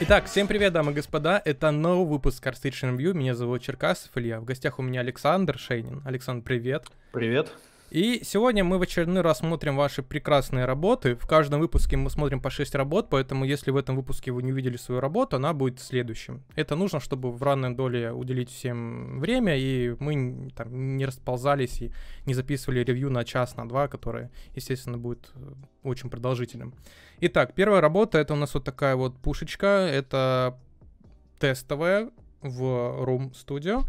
Итак, всем привет, дамы и господа, это новый выпуск Cars Review, меня зовут Черкасов Илья, в гостях у меня Александр Шейнин. Александр, привет. Привет. И сегодня мы в очередной раз смотрим ваши прекрасные работы. В каждом выпуске мы смотрим по 6 работ, поэтому если в этом выпуске вы не увидели свою работу, она будет следующим. Это нужно, чтобы в равной доле уделить всем время, и мы там, не расползались и не записывали ревью на час, на два, которое, естественно, будет э, очень продолжительным. Итак, первая работа, это у нас вот такая вот пушечка, это тестовая в Room Studio.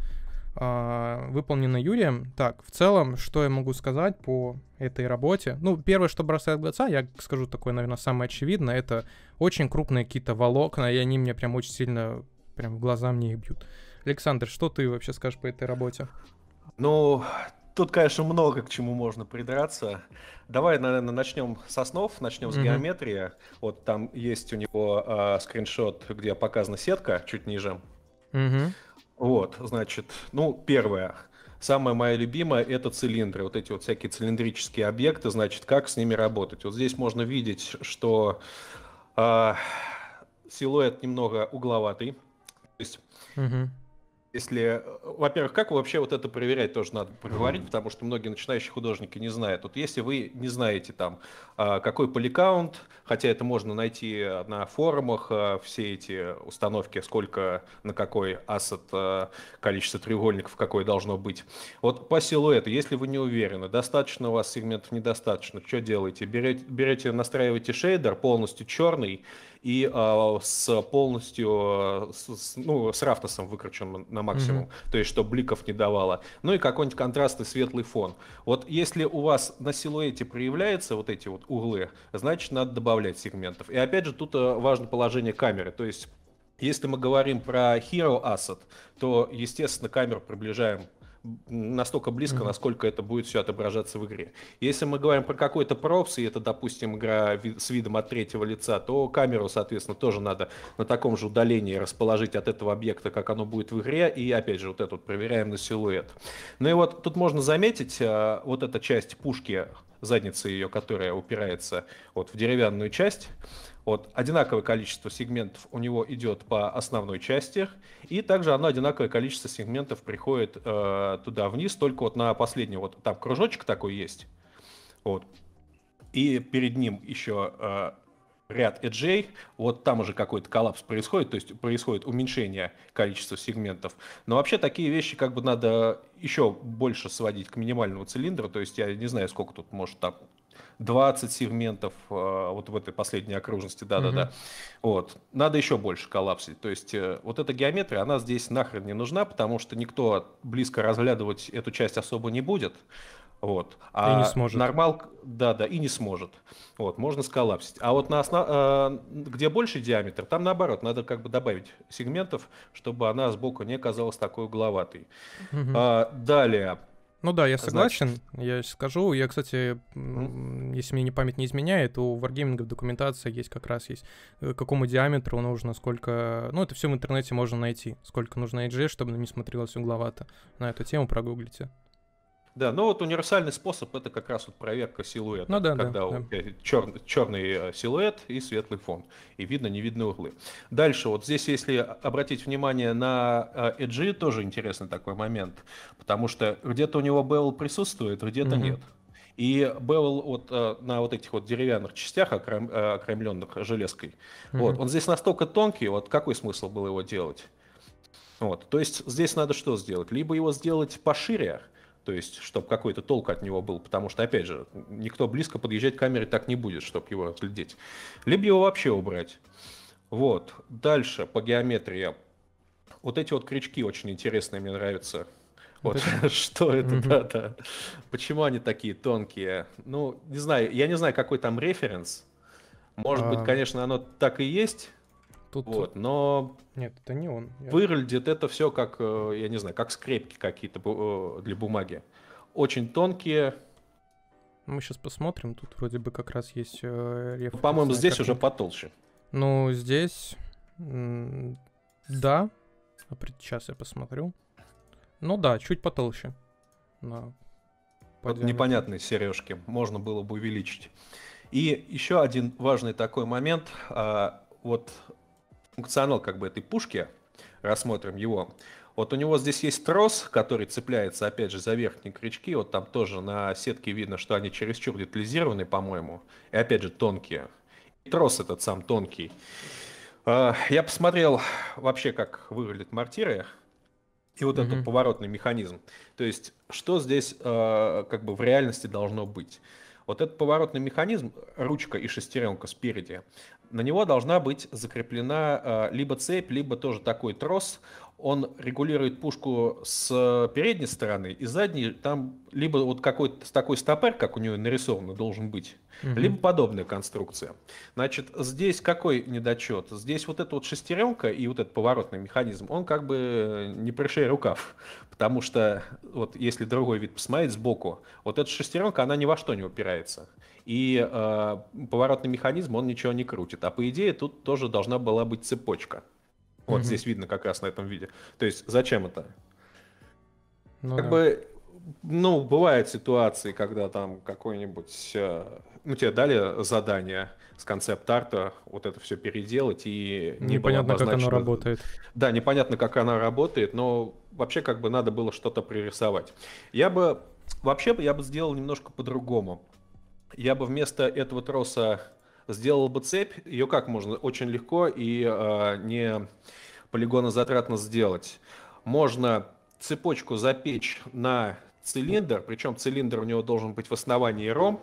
А, выполнена Юрием. Так, в целом, что я могу сказать по этой работе? Ну, первое, что бросает глаза, я скажу такое, наверное, самое очевидное, это очень крупные какие-то волокна, и они мне прям очень сильно, прям в глаза мне их бьют. Александр, что ты вообще скажешь по этой работе? Ну, тут, конечно, много к чему можно придраться. Давай, наверное, начнем с основ, начнем mm-hmm. с геометрии. Вот там есть у него э, скриншот, где показана сетка чуть ниже. Mm-hmm. Вот, значит, ну, первое. Самая моя любимая – это цилиндры. Вот эти вот всякие цилиндрические объекты, значит, как с ними работать. Вот здесь можно видеть, что э, силуэт немного угловатый. То есть угу если, э, во-первых, как вообще вот это проверять, тоже надо поговорить, mm-hmm. потому что многие начинающие художники не знают. Вот если вы не знаете там, а, какой поликаунт, хотя это можно найти э, на форумах, э, все эти установки, сколько на какой ассет, количество треугольников какое должно быть. Вот по силуэту, если вы не уверены, достаточно у вас сегментов, недостаточно, что делаете? Берете, берете настраиваете шейдер полностью черный, и э, с полностью, а, с, ну, с рафтосом выкрученным на максимум, mm-hmm. то есть, что бликов не давало. Ну и какой-нибудь контрастный светлый фон. Вот если у вас на силуэте проявляются вот эти вот углы, значит, надо добавлять сегментов. И опять же, тут а, важно положение камеры, то есть... Если мы говорим про Hero Asset, то, естественно, камеру приближаем настолько близко, mm-hmm. насколько это будет все отображаться в игре. Если мы говорим про какой-то пропс, и это, допустим, игра с видом от третьего лица, то камеру, соответственно, тоже надо на таком же удалении расположить от этого объекта, как оно будет в игре, и, опять же, вот этот проверяем на силуэт. Ну и вот тут можно заметить, э, вот эта часть пушки, задница ее, которая упирается вот в деревянную часть, вот, одинаковое количество сегментов у него идет по основной части, и также оно одинаковое количество сегментов приходит э, туда вниз, только вот на последний, вот там кружочек такой есть, вот, и перед ним еще э, ряд эджей, вот там уже какой-то коллапс происходит, то есть происходит уменьшение количества сегментов. Но вообще такие вещи как бы надо еще больше сводить к минимальному цилиндру, то есть я не знаю, сколько тут может там 20 сегментов э, вот в этой последней окружности, да-да-да. Угу. Вот. Надо еще больше коллапсить. То есть э, вот эта геометрия, она здесь нахрен не нужна, потому что никто близко разглядывать эту часть особо не будет. Вот. А и не сможет. Нормал, да, да, и не сможет. Вот, можно сколлапсить. А вот на основ... Э, где больше диаметр, там наоборот, надо как бы добавить сегментов, чтобы она сбоку не казалась такой угловатой. Угу. А, далее, ну да, я согласен. Значит... Я скажу. Я, кстати, mm. если мне не память не изменяет, у Wargaming в документации есть как раз есть, э, какому диаметру нужно, сколько... Ну, это все в интернете можно найти. Сколько нужно AG, чтобы не смотрелось угловато. На эту тему прогуглите. Да, но вот универсальный способ это как раз вот проверка силуэта. Ну, да, когда да, у тебя да. Черный, черный э, силуэт и светлый фон. И видно, не видны углы. Дальше, вот здесь, если обратить внимание на Эджи, тоже интересный такой момент. Потому что где-то у него Белл присутствует, где-то угу. нет. И Белл вот э, на вот этих вот деревянных частях, окрем, э, окремленных железкой, mm-hmm. вот, он здесь настолько тонкий, вот какой смысл было его делать? Вот, то есть здесь надо что сделать? Либо его сделать пошире, то есть, чтобы какой-то толк от него был, потому что, опять же, никто близко подъезжать к камере так не будет, чтобы его отследить. Либо его вообще убрать. Вот. Дальше по геометрии. Вот эти вот крючки очень интересные, мне нравятся. Вот что это, да, да. Почему они такие тонкие? Ну, не знаю, я не знаю, какой там референс. Может быть, а. конечно, оно так и есть, Тут... Вот, но... Нет, это не он. Выглядит это все как, э, я не знаю, как скрепки какие-то э, для бумаги. Очень тонкие. Мы сейчас посмотрим, тут вроде бы как раз есть э, референс. Ну, по-моему, здесь уже потолще. Ну, здесь... Да. Сейчас а я посмотрю. Ну да, чуть потолще. На... Вот непонятные сережки. Можно было бы увеличить. И еще один важный такой момент. А, вот функционал как бы этой пушки, рассмотрим его. Вот у него здесь есть трос, который цепляется, опять же, за верхние крючки. Вот там тоже на сетке видно, что они чересчур детализированы, по-моему. И опять же, тонкие. И трос этот сам тонкий. А, я посмотрел вообще, как выглядят мортиры и вот mm-hmm. этот поворотный механизм. То есть, что здесь а, как бы в реальности должно быть? Вот этот поворотный механизм, ручка и шестеренка спереди, на него должна быть закреплена э, либо цепь, либо тоже такой трос. Он регулирует пушку с передней стороны и задней. Там либо вот какой-то такой стопер, как у нее нарисовано, должен быть, угу. либо подобная конструкция. Значит, здесь какой недочет? Здесь вот эта вот шестеренка и вот этот поворотный механизм, он как бы не пришей рукав. Потому что вот если другой вид посмотреть сбоку, вот эта шестеренка, она ни во что не упирается. И э, поворотный механизм, он ничего не крутит. А по идее тут тоже должна была быть цепочка. Вот угу. здесь видно как раз на этом виде. То есть зачем это? Ну, как да. бы, ну, бывают ситуации, когда там какой-нибудь... Э, ну, тебе дали задание, с концепт-арта вот это все переделать и Непонятно, было однозначно... как оно работает. Да, непонятно, как она работает, но вообще как бы надо было что-то пририсовать Я бы... Вообще я бы сделал немножко по-другому. Я бы вместо этого троса сделал бы цепь. Ее как можно очень легко и э, не полигонозатратно сделать. Можно цепочку запечь на цилиндр, причем цилиндр у него должен быть в основании ромб,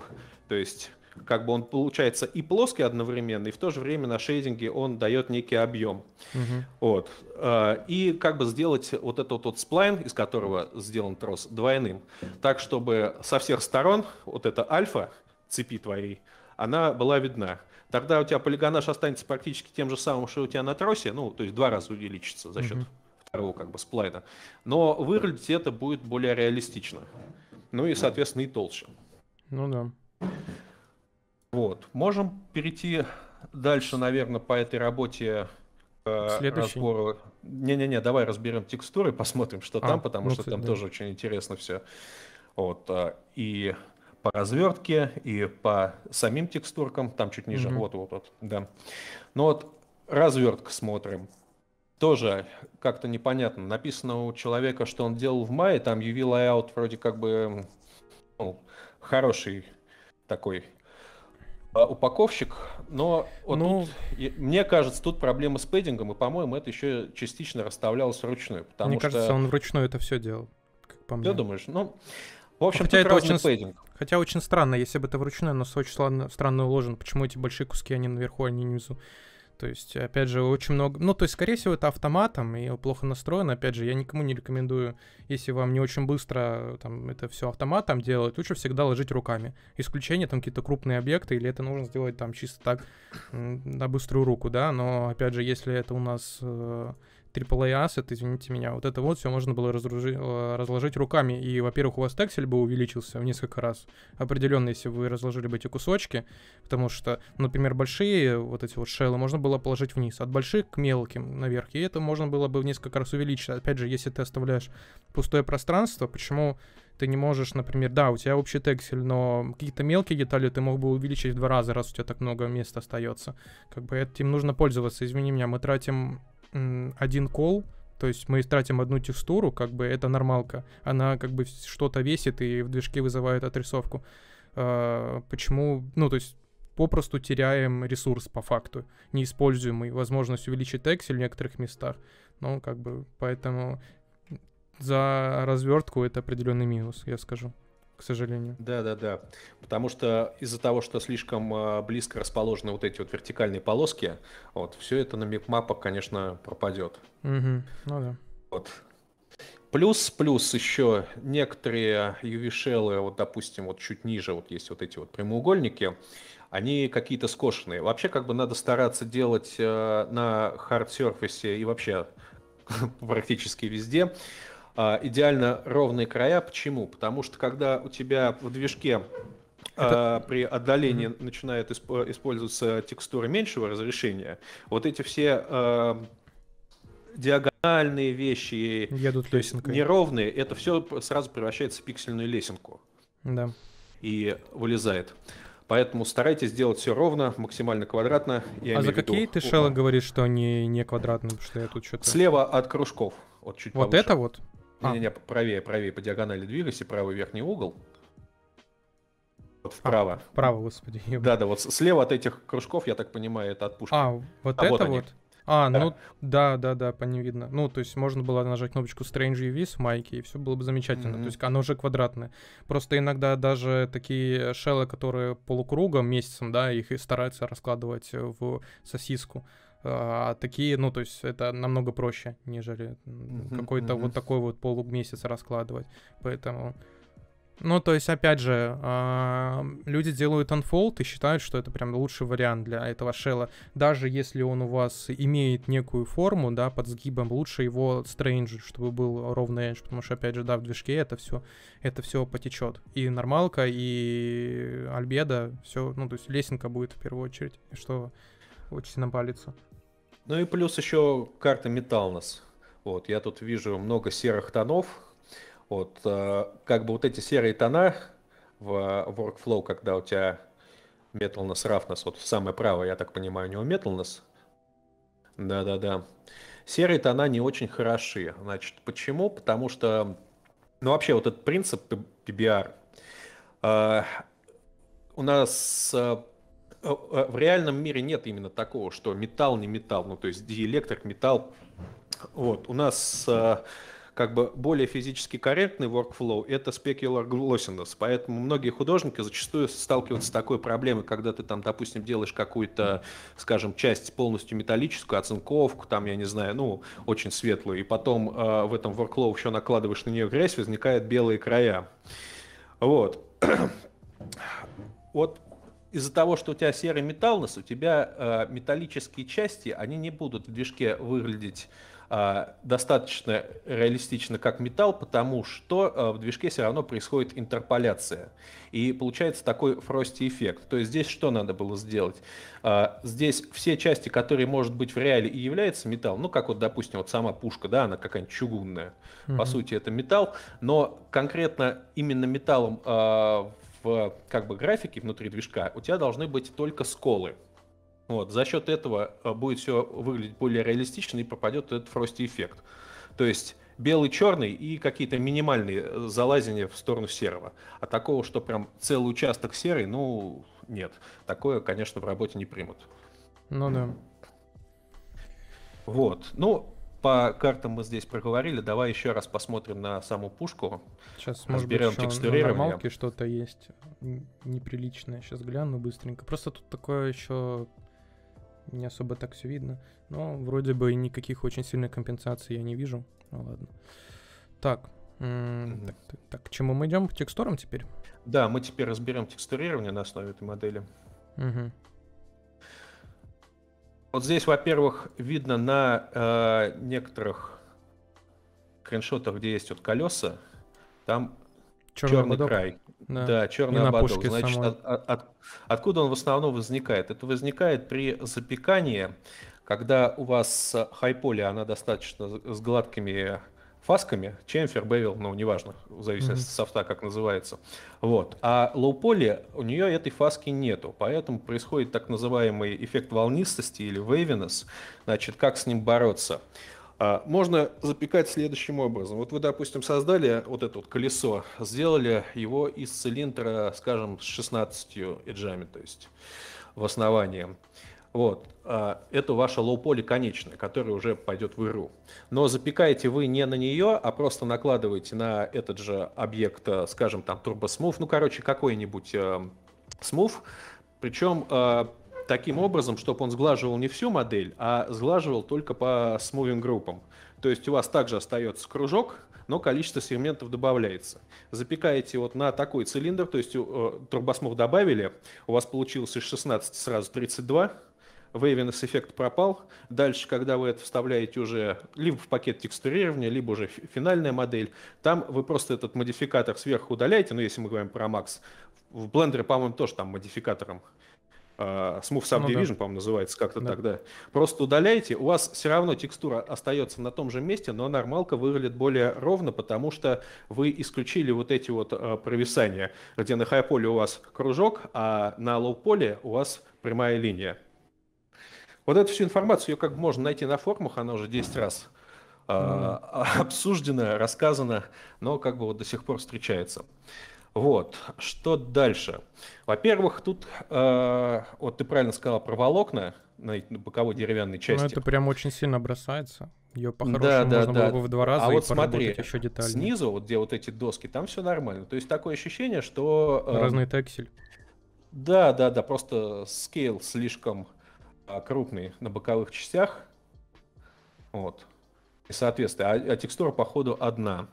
то есть как бы он получается и плоский одновременно, и в то же время на шейдинге он дает некий объем. Угу. Вот. А, и как бы сделать вот этот вот сплайн, из которого сделан трос, двойным, так, чтобы со всех сторон вот эта альфа цепи твоей, она была видна. Тогда у тебя полигонаж останется практически тем же самым, что у тебя на тросе, ну, то есть два раза увеличится за счет угу. второго как бы сплайна. Но выглядеть это будет более реалистично. Ну и, соответственно, и толще. Ну да. Вот. Можем перейти дальше, наверное, по этой работе к э, Следующий. разбору. Не-не-не, давай разберем текстуры, посмотрим, что а, там, потому ну, что там да. тоже очень интересно все. Вот. Э, и по развертке, и по самим текстуркам, там чуть ниже. Угу. Вот, вот, вот, да. Ну вот, развертка смотрим. Тоже как-то непонятно. Написано у человека, что он делал в мае, там UV layout вроде как бы ну, хороший такой а, упаковщик, но вот ну... тут, мне кажется, тут проблема с пэддингом, и, по-моему, это еще частично расставлялось вручную. Потому мне что... кажется, он вручную это все делал, как по мне. Ты думаешь? Ну, в общем, хотя это очень пейдинг. Хотя очень странно, если бы это вручную, но все очень странно, странно уложен. Почему эти большие куски, они наверху, а не внизу? То есть, опять же, очень много... Ну, то есть, скорее всего, это автоматом, и плохо настроено. Опять же, я никому не рекомендую, если вам не очень быстро э, там, это все автоматом делать, лучше всегда ложить руками. Исключение там какие-то крупные объекты, или это нужно сделать там чисто так на быструю руку, да. Но, опять же, если это у нас э, AAA asset, извините меня, вот это вот все можно было разружи, э, разложить руками. И, во-первых, у вас тексель бы увеличился в несколько раз, определенно, если вы разложили бы эти кусочки, потому что, например, большие вот эти вот шеллы можно было положить вниз, от больших к мелким наверх, и это можно было бы в несколько раз увеличить. Опять же, если ты оставляешь пустое пространство, почему ты не можешь, например, да, у тебя общий тексель, но какие-то мелкие детали ты мог бы увеличить в два раза, раз у тебя так много места остается. Как бы этим нужно пользоваться. Извини меня, мы тратим один кол, то есть мы тратим одну текстуру, как бы это нормалка. Она как бы что-то весит и в движке вызывает отрисовку. А, почему? Ну, то есть попросту теряем ресурс по факту, неиспользуемый, возможность увеличить тексель в некоторых местах. Ну, как бы, поэтому за развертку это определенный минус, я скажу к сожалению. Да, да, да. Потому что из-за того, что слишком а, близко расположены вот эти вот вертикальные полоски, вот, все это на микмапах, конечно, пропадет. Угу, ну да. Вот. Плюс, плюс еще некоторые uv вот, допустим, вот чуть ниже вот есть вот эти вот прямоугольники, они какие-то скошенные. Вообще, как бы надо стараться делать э, на хард surface и вообще практически везде а, идеально ровные края. Почему? Потому что когда у тебя в движке а, это... при отдалении mm-hmm. начинает исп... использоваться текстуры меньшего разрешения, вот эти все э, диагональные вещи, Едут лесенкой. неровные, это все сразу превращается в пиксельную лесенку. Да. И вылезает. Поэтому старайтесь делать все ровно, максимально квадратно. Я а за какие ты шелы говоришь, что они не квадратные? Потому что я тут что-то... Слева от кружков. Вот, чуть вот повыше. это вот? А. Не-не-не, правее, правее по диагонали двигайся, правый верхний угол. Вот вправо. А, вправо, господи. Да, да, вот слева от этих кружков, я так понимаю, это от пушки. А, вот а это вот. Они. А, да. ну да, да, да, по ним видно. Ну, то есть можно было нажать кнопочку Strange UV с майки, и все было бы замечательно. Mm-hmm. То есть оно уже квадратное. Просто иногда даже такие шеллы, которые полукругом месяцем, да, их и стараются раскладывать в сосиску а, такие, ну, то есть это намного проще, нежели mm-hmm, какой-то mm-hmm. вот такой вот полумесяц раскладывать. Поэтому... Ну, то есть, опять же, а, люди делают Unfold и считают, что это прям лучший вариант для этого шела. Даже если он у вас имеет некую форму, да, под сгибом, лучше его Strange, чтобы был ровный edge, потому что, опять же, да, в движке это все, это все потечет. И нормалка, и альбеда, все, ну, то есть лесенка будет в первую очередь, что очень сильно палится. Ну и плюс еще карта металл нас. Вот, я тут вижу много серых тонов. Вот, э, как бы вот эти серые тона в workflow, когда у тебя Metalness, Roughness, вот самое правое, я так понимаю, у него Metalness. Да-да-да. Серые тона не очень хороши. Значит, почему? Потому что, ну вообще вот этот принцип PBR, э, у нас э, Э, э, в реальном мире нет именно такого, что металл не металл, ну то есть диэлектрик, металл. Вот, у нас э, как бы более физически корректный workflow – это specular glossiness. Поэтому многие художники зачастую сталкиваются с такой проблемой, когда ты там, допустим, делаешь какую-то, скажем, часть полностью металлическую, оцинковку, там, я не знаю, ну, очень светлую, и потом э, в этом workflow еще накладываешь на нее грязь, возникают белые края. Вот. вот из-за того, что у тебя серый металлнес, у тебя э, металлические части, они не будут в движке выглядеть э, достаточно реалистично как металл, потому что э, в движке все равно происходит интерполяция. И получается такой фрости эффект. То есть здесь что надо было сделать? Э, здесь все части, которые, может быть, в реале и являются металлом, ну, как вот, допустим, вот сама пушка, да, она какая-нибудь чугунная, mm-hmm. по сути, это металл, но конкретно именно металлом э, в как бы графике внутри движка у тебя должны быть только сколы. Вот, за счет этого э, будет все выглядеть более реалистично и пропадет этот фрости эффект. То есть белый, черный и какие-то минимальные э, залазения в сторону серого. А такого, что прям целый участок серый, ну, нет. Такое, конечно, в работе не примут. Ну да. Вот. Ну, по картам мы здесь проговорили. Давай еще раз посмотрим на саму пушку. Сейчас, может Разберем быть, текстурирование. на малке что-то есть неприличное. Сейчас гляну быстренько. Просто тут такое еще не особо так все видно. Но вроде бы никаких очень сильных компенсаций я не вижу. Ну ладно. Так, Так, так, так, к чему мы идем? К текстурам теперь? Да, мы теперь разберем текстурирование на основе этой модели. Угу. Вот здесь, во-первых, видно на э, некоторых скриншотах, где есть вот колеса, там черный, черный ободок. край. Да, да черный ободок. Значит, от, от, откуда он в основном возникает? Это возникает при запекании, когда у вас хайполе, она достаточно с гладкими фасками, чем Fairbevel, ну, неважно, в зависимости mm-hmm. от софта, как называется. Вот. А лоу-поле, у нее этой фаски нету, поэтому происходит так называемый эффект волнистости или waviness. Значит, как с ним бороться? А, можно запекать следующим образом. Вот вы, допустим, создали вот это вот колесо, сделали его из цилиндра, скажем, с 16 эджами, то есть в основании. Вот. А, это ваше лоу-поле конечное, которое уже пойдет в игру. Но запекаете вы не на нее, а просто накладываете на этот же объект, э, скажем, там, турбосмув, ну, короче, какой-нибудь смув. Э, Причем э, таким образом, чтобы он сглаживал не всю модель, а сглаживал только по смувинг-группам. То есть у вас также остается кружок, но количество сегментов добавляется. Запекаете вот на такой цилиндр, то есть э, турбосмур добавили, у вас получилось из 16 сразу 32, Waviness эффект пропал. Дальше, когда вы это вставляете уже либо в пакет текстурирования, либо уже финальная модель, там вы просто этот модификатор сверху удаляете, ну, если мы говорим про Max. В Blender, по-моему, тоже там модификатором а, Smooth Subdivision, ну, да. по-моему, называется как-то да. тогда. Просто удаляете, у вас все равно текстура остается на том же месте, но нормалка выглядит более ровно, потому что вы исключили вот эти вот uh, провисания, где на поле у вас кружок, а на лоу-поле у вас прямая линия. Вот эту всю информацию, ее как можно найти на форумах, она уже 10 раз э, обсуждена, рассказана, но как бы вот до сих пор встречается. Вот, что дальше? Во-первых, тут, э, вот ты правильно сказал про волокна на, боковой деревянной ну, части. Ну, это прям очень сильно бросается. Ее по-хорошему да, да, можно да. было бы в два раза а и вот смотри, еще детали. Снизу, вот где вот эти доски, там все нормально. То есть такое ощущение, что... Э, Разный тексель. Да, да, да, просто скейл слишком крупный на боковых частях. Вот. И, соответственно, а, а текстура, походу, одна.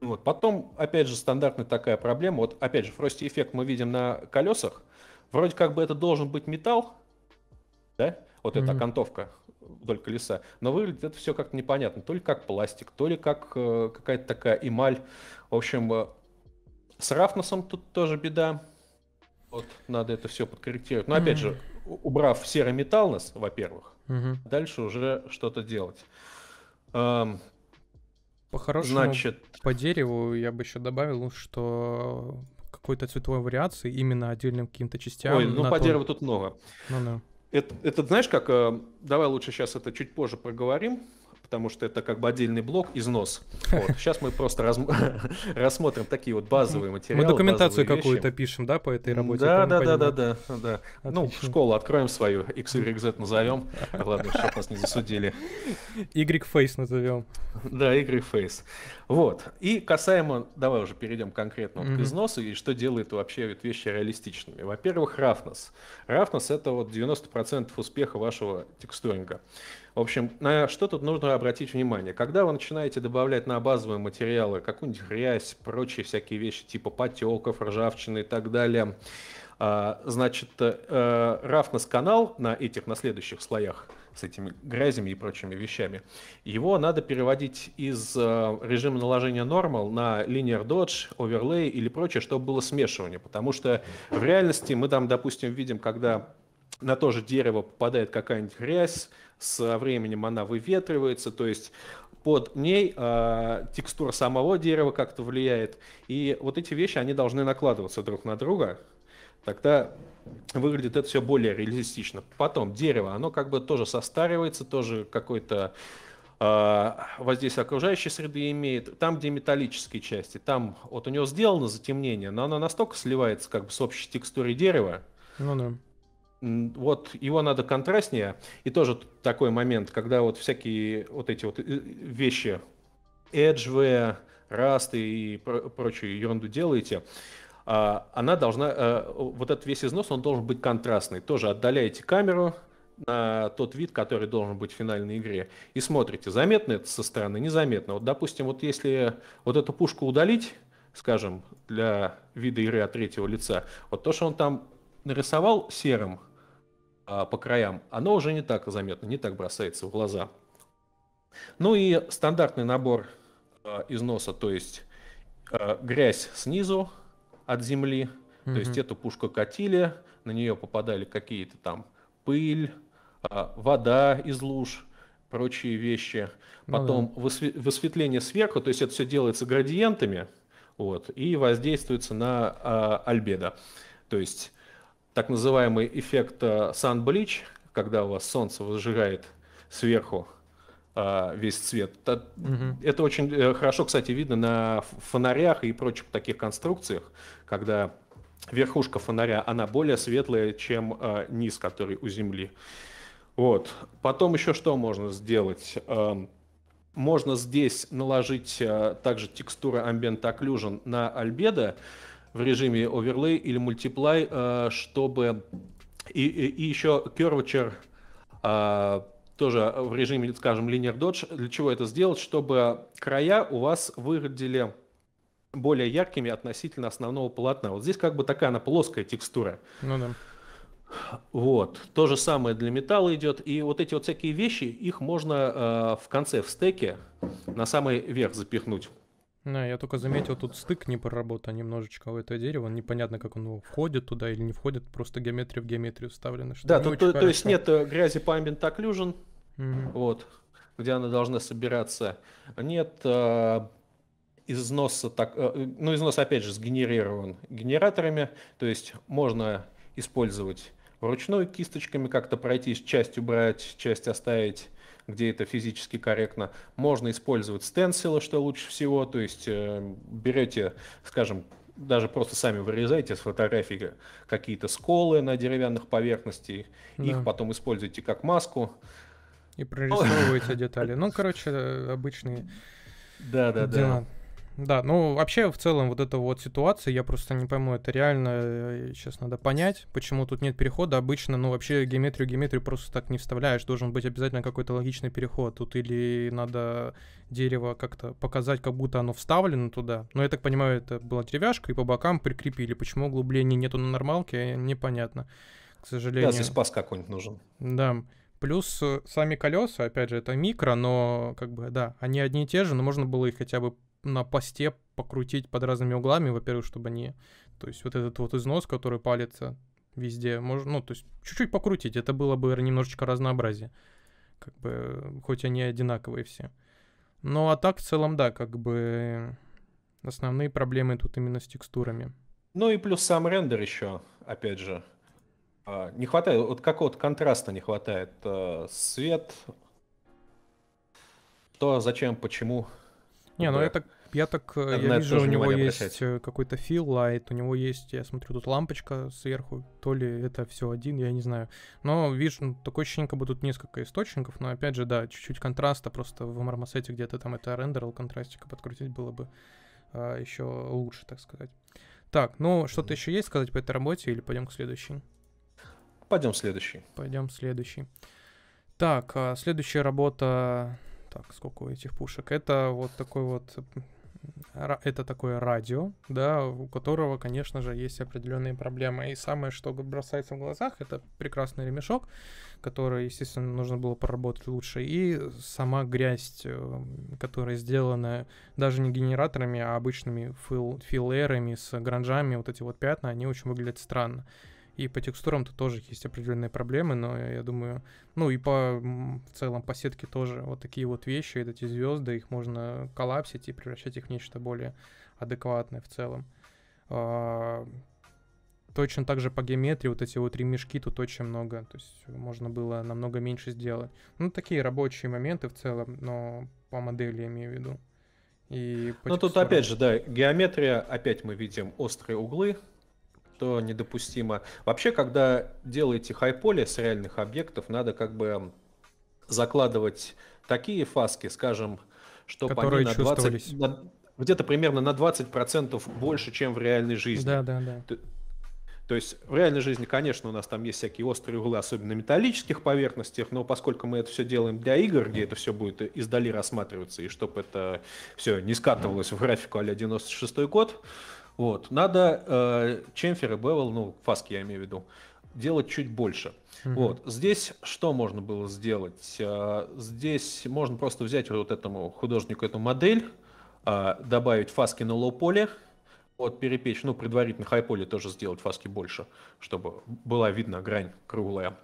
Вот. Потом, опять же, стандартная такая проблема. Вот, опять же, фрости эффект мы видим на колесах. Вроде как бы это должен быть металл, да? Вот mm-hmm. эта окантовка вдоль колеса. Но выглядит это все как-то непонятно. То ли как пластик, то ли как э, какая-то такая эмаль. В общем, э, с рафносом тут тоже беда. Вот надо это все подкорректировать. Но опять mm-hmm. же, убрав серый металл нас, во-первых, угу. дальше уже что-то делать. Эм, По-хорошему, значит... по дереву я бы еще добавил, ну, что какой-то цветовой вариации именно отдельным каким-то частям. Ой, ну по том... дереву тут много. Ну да. Это, это знаешь как, э, давай лучше сейчас это чуть позже проговорим, потому что это как бы отдельный блок износ. Вот. Сейчас мы просто раз... рассмотрим такие вот базовые материалы. Мы документацию какую-то пишем, да, по этой работе? Да, да, да, да, да, да. Ну, школу откроем свою, XYZ назовем. Ладно, чтобы нас не засудили. Y-Face назовем. Да, Y-Face. Вот. И касаемо, давай уже перейдем конкретно mm к износу и что делает вообще вот вещи реалистичными. Во-первых, рафнес. Рафнес это вот 90% успеха вашего текстуринга. В общем, на что тут нужно обратить внимание? Когда вы начинаете добавлять на базовые материалы какую-нибудь грязь, прочие всякие вещи типа потеков, ржавчины и так далее, а, значит, э, э, рафнес канал на этих, на следующих слоях с этими грязями и прочими вещами, его надо переводить из э, режима наложения нормал на линейный dodge, overlay или прочее, чтобы было смешивание. Потому что в реальности мы там, допустим, видим, когда на то же дерево попадает какая-нибудь грязь, со временем она выветривается, то есть под ней э, текстура самого дерева как-то влияет. И вот эти вещи, они должны накладываться друг на друга, тогда выглядит это все более реалистично. Потом дерево, оно как бы тоже состаривается, тоже какой-то э, воздействие окружающей среды имеет. Там, где металлические части, там вот у него сделано затемнение, но оно настолько сливается как бы с общей текстурой дерева, ну да вот его надо контрастнее. И тоже такой момент, когда вот всякие вот эти вот э, вещи, Edgeware, Rust и прочую ерунду делаете, а, она должна, э, вот этот весь износ, он должен быть контрастный. Тоже отдаляете камеру на тот вид, который должен быть в финальной игре, и смотрите, заметно это со стороны, незаметно. Вот, допустим, вот если вот эту пушку удалить, скажем, для вида игры от третьего лица, вот то, что он там нарисовал серым, а, по краям, оно уже не так заметно, не так бросается в глаза. Ну и стандартный набор а, износа, то есть а, грязь снизу от земли, mm-hmm. то есть эту пушку катили, на нее попадали какие-то там пыль, вода из луж, прочие вещи. Ну Потом ну, да. высветление сверху, то есть это все делается градиентами, вот, и воздействуется на а, альбедо. То есть так называемый эффект сан-блич, э, когда у вас солнце выжигает сверху э, весь цвет. Угу. Это очень э, хорошо, кстати, видно на фонарях и прочих таких конструкциях, когда верхушка фонаря, она более светлая, чем э, низ, который у Земли. Вот. Потом еще что можно сделать? Эм, можно здесь наложить также текстуры Ambient Occlusion на альбедо, в режиме оверлей или multiply, э, чтобы... И, и, и еще curvature э, тоже в режиме, скажем, linear dodge. Для чего это сделать? Чтобы края у вас выглядели более яркими относительно основного полотна. Вот здесь как бы такая она плоская текстура. Ну да. Вот. То же самое для металла идет. И вот эти вот всякие вещи, их можно э, в конце, в стеке, на самый верх запихнуть. Да, я только заметил, тут стык не проработан немножечко у этого дерева. Непонятно, как он входит туда или не входит. Просто геометрия в геометрию вставлена. Что да, то, то, то есть нет э, грязи по ambient occlusion, mm-hmm. вот, где она должна собираться. Нет э, износа, так, э, ну износ опять же сгенерирован генераторами, то есть можно использовать вручную кисточками, как-то пройтись, часть убрать, часть оставить где это физически корректно. Можно использовать стенсилы, что лучше всего, то есть э, берете, скажем, даже просто сами вырезаете с фотографии какие-то сколы на деревянных поверхностях, да. их потом используете как маску. И прорисовываете детали. Ну, короче, э, обычные да, да, дела. Да. Да, ну вообще в целом вот эта вот ситуация, я просто не пойму, это реально, сейчас э, надо понять, почему тут нет перехода. Обычно, ну вообще геометрию, геометрию просто так не вставляешь, должен быть обязательно какой-то логичный переход. Тут или надо дерево как-то показать, как будто оно вставлено туда. Но я так понимаю, это была деревяшка, и по бокам прикрепили. Почему углубления нету на нормалке, непонятно, к сожалению. Да, здесь спас какой-нибудь нужен. Да. Плюс э, сами колеса, опять же, это микро, но как бы, да, они одни и те же, но можно было их хотя бы на посте покрутить под разными углами, во-первых, чтобы они... То есть вот этот вот износ, который палится везде, можно, ну, то есть чуть-чуть покрутить, это было бы немножечко разнообразие. Как бы, хоть они одинаковые все. Ну, а так, в целом, да, как бы основные проблемы тут именно с текстурами. Ну и плюс сам рендер еще, опять же. А, не хватает, вот какого-то контраста не хватает. А, свет, то, зачем, почему, не, ну я так, я так, э, я, вижу, у него есть э, какой-то фил лайт, у него есть, я смотрю, тут лампочка сверху, то ли это все один, я не знаю. Но, вижу, ну, такое ощущение, как бы тут несколько источников, но, опять же, да, чуть-чуть контраста, просто в мармосете где-то там это рендерал контрастика подкрутить было бы а, еще лучше, так сказать. Так, ну, что-то mm. еще есть сказать по этой работе или пойдем к следующей? Пойдем следующий. Пойдем следующий. Так, а, следующая работа так, сколько у этих пушек? Это вот такой вот... Это такое радио, да, у которого, конечно же, есть определенные проблемы. И самое, что бросается в глазах, это прекрасный ремешок, который, естественно, нужно было поработать лучше. И сама грязь, э, которая сделана даже не генераторами, а обычными фил филерами с гранжами, вот эти вот пятна, они очень выглядят странно. И по текстурам то тоже есть определенные проблемы, но я думаю, ну и по в целом по сетке тоже вот такие вот вещи, эти звезды, их можно коллапсить и превращать их в нечто более адекватное в целом. А, точно так же по геометрии вот эти вот ремешки мешки тут очень много, то есть можно было намного меньше сделать. Ну, такие рабочие моменты в целом, но по модели я имею в виду. И ну, тут опять же, да, геометрия, опять мы видим острые углы, что недопустимо. Вообще, когда делаете хайполе с реальных объектов, надо как бы закладывать такие фаски, скажем, что Которые они на 20... На, где-то примерно на 20% больше, чем в реальной жизни. Да, да, да. То, то есть в реальной жизни, конечно, у нас там есть всякие острые углы, особенно на металлических поверхностях, но поскольку мы это все делаем для игр, где это все будет издали рассматриваться, и чтобы это все не скатывалось в графику а-ля 96 год, вот. Надо э, чемфер и бевел, ну, фаски я имею в виду, делать чуть больше. mm Вот. Здесь что можно было сделать? Э, здесь можно просто взять вот этому художнику эту модель, э, добавить фаски на лоу-поле, вот, перепечь, ну, предварительно хайполе тоже сделать фаски больше, чтобы была видна грань круглая.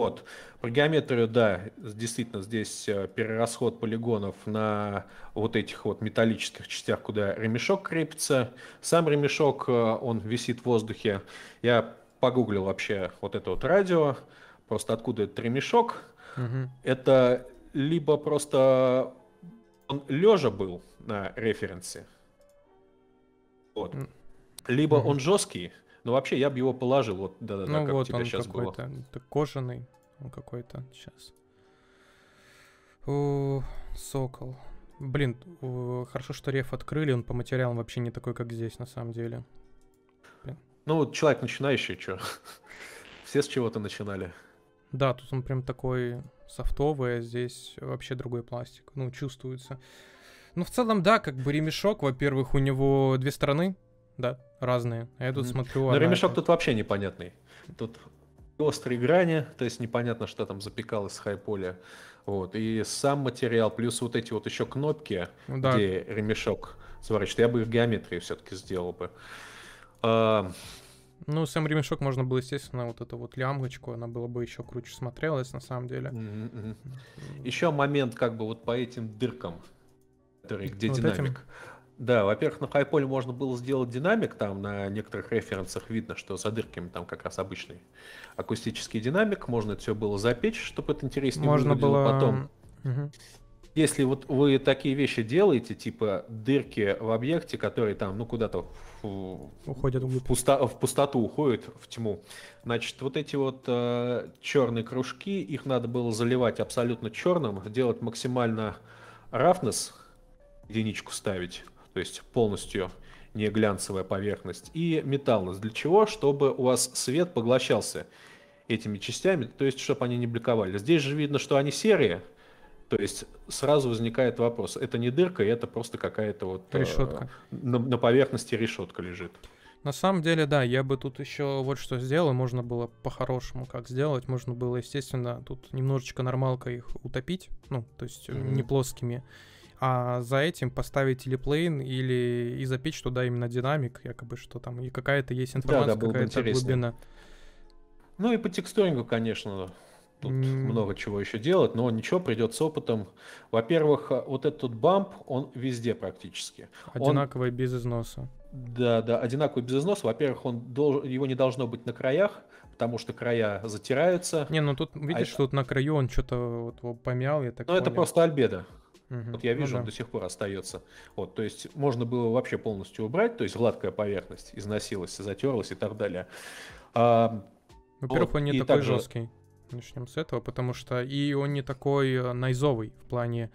Вот. Про геометрию, да, действительно, здесь э, перерасход полигонов на вот этих вот металлических частях, куда ремешок крепится. Сам ремешок, э, он висит в воздухе. Я погуглил вообще вот это вот радио, просто откуда этот ремешок. Угу. Это либо просто он лежа был на референсе, вот. Либо mm он жесткий, но ну, вообще я бы его положил, вот да-да-да, ну, как вот у тебя он сейчас было. Это кожаный он какой-то сейчас. О, сокол. Блин, хорошо, что реф открыли, он по материалам вообще не такой, как здесь, на самом деле. Блин. Ну, вот человек начинающий, что? Все с чего-то начинали. Да, тут он прям такой софтовый, а здесь вообще другой пластик. Ну, чувствуется. Ну, в целом, да, как бы ремешок, во-первых, у него две стороны, да, разные. А я тут mm. смотрю... Но а ремешок тут вообще непонятный. Тут острые грани, то есть непонятно, что там запекалось с хайполя. Вот, и сам материал, плюс вот эти вот еще кнопки, ну да. где ремешок сворачивает. Я бы их геометрии все-таки сделал бы. А... Ну, сам ремешок можно было, естественно, вот эту вот лямочку, она была бы еще круче смотрелась, на самом деле. Mm-hmm. Еще момент как бы вот по этим дыркам, которые, где вот динамик. Этим? Да, во-первых, на хайполе можно было сделать динамик, там на некоторых референсах видно, что за дырками там как раз обычный акустический динамик, можно это все было запечь, чтобы это интереснее можно было потом. Угу. Если вот вы такие вещи делаете, типа дырки в объекте, которые там, ну, куда-то уходят в, пусто... в пустоту уходят, в тьму, значит, вот эти вот э, черные кружки, их надо было заливать абсолютно черным, делать максимально roughness, единичку ставить, то есть полностью не глянцевая поверхность, и металлность. Для чего? Чтобы у вас свет поглощался этими частями, то есть чтобы они не бликовали. Здесь же видно, что они серые, то есть сразу возникает вопрос, это не дырка, это просто какая-то вот... Э, решетка. на, на поверхности решетка лежит. На самом деле, да, я бы тут еще вот что сделал, можно было по-хорошему как сделать, можно было, естественно, тут немножечко нормалкой их утопить, ну, то есть mm-hmm. не плоскими а за этим поставить или плейн, или и запечь туда именно динамик, якобы, что там и какая-то есть информация, да, да, какая-то глубина. Ну и по текстурингу конечно, тут mm. много чего еще делать, но ничего, придет с опытом. Во-первых, вот этот бамп, он везде практически. Одинаковый он... без износа. Да, да, одинаковый без износа. Во-первых, он долж... его не должно быть на краях, потому что края затираются. Не, ну тут видишь, а... что тут на краю он что-то вот помял, я так Ну это просто альбеда. Угу. Вот я вижу, ну, да. он до сих пор остается. Вот, то есть можно было вообще полностью убрать, то есть гладкая поверхность износилась, затерлась и так далее. А, Во-первых, вот, он не такой также... жесткий. Начнем с этого, потому что и он не такой э, найзовый в плане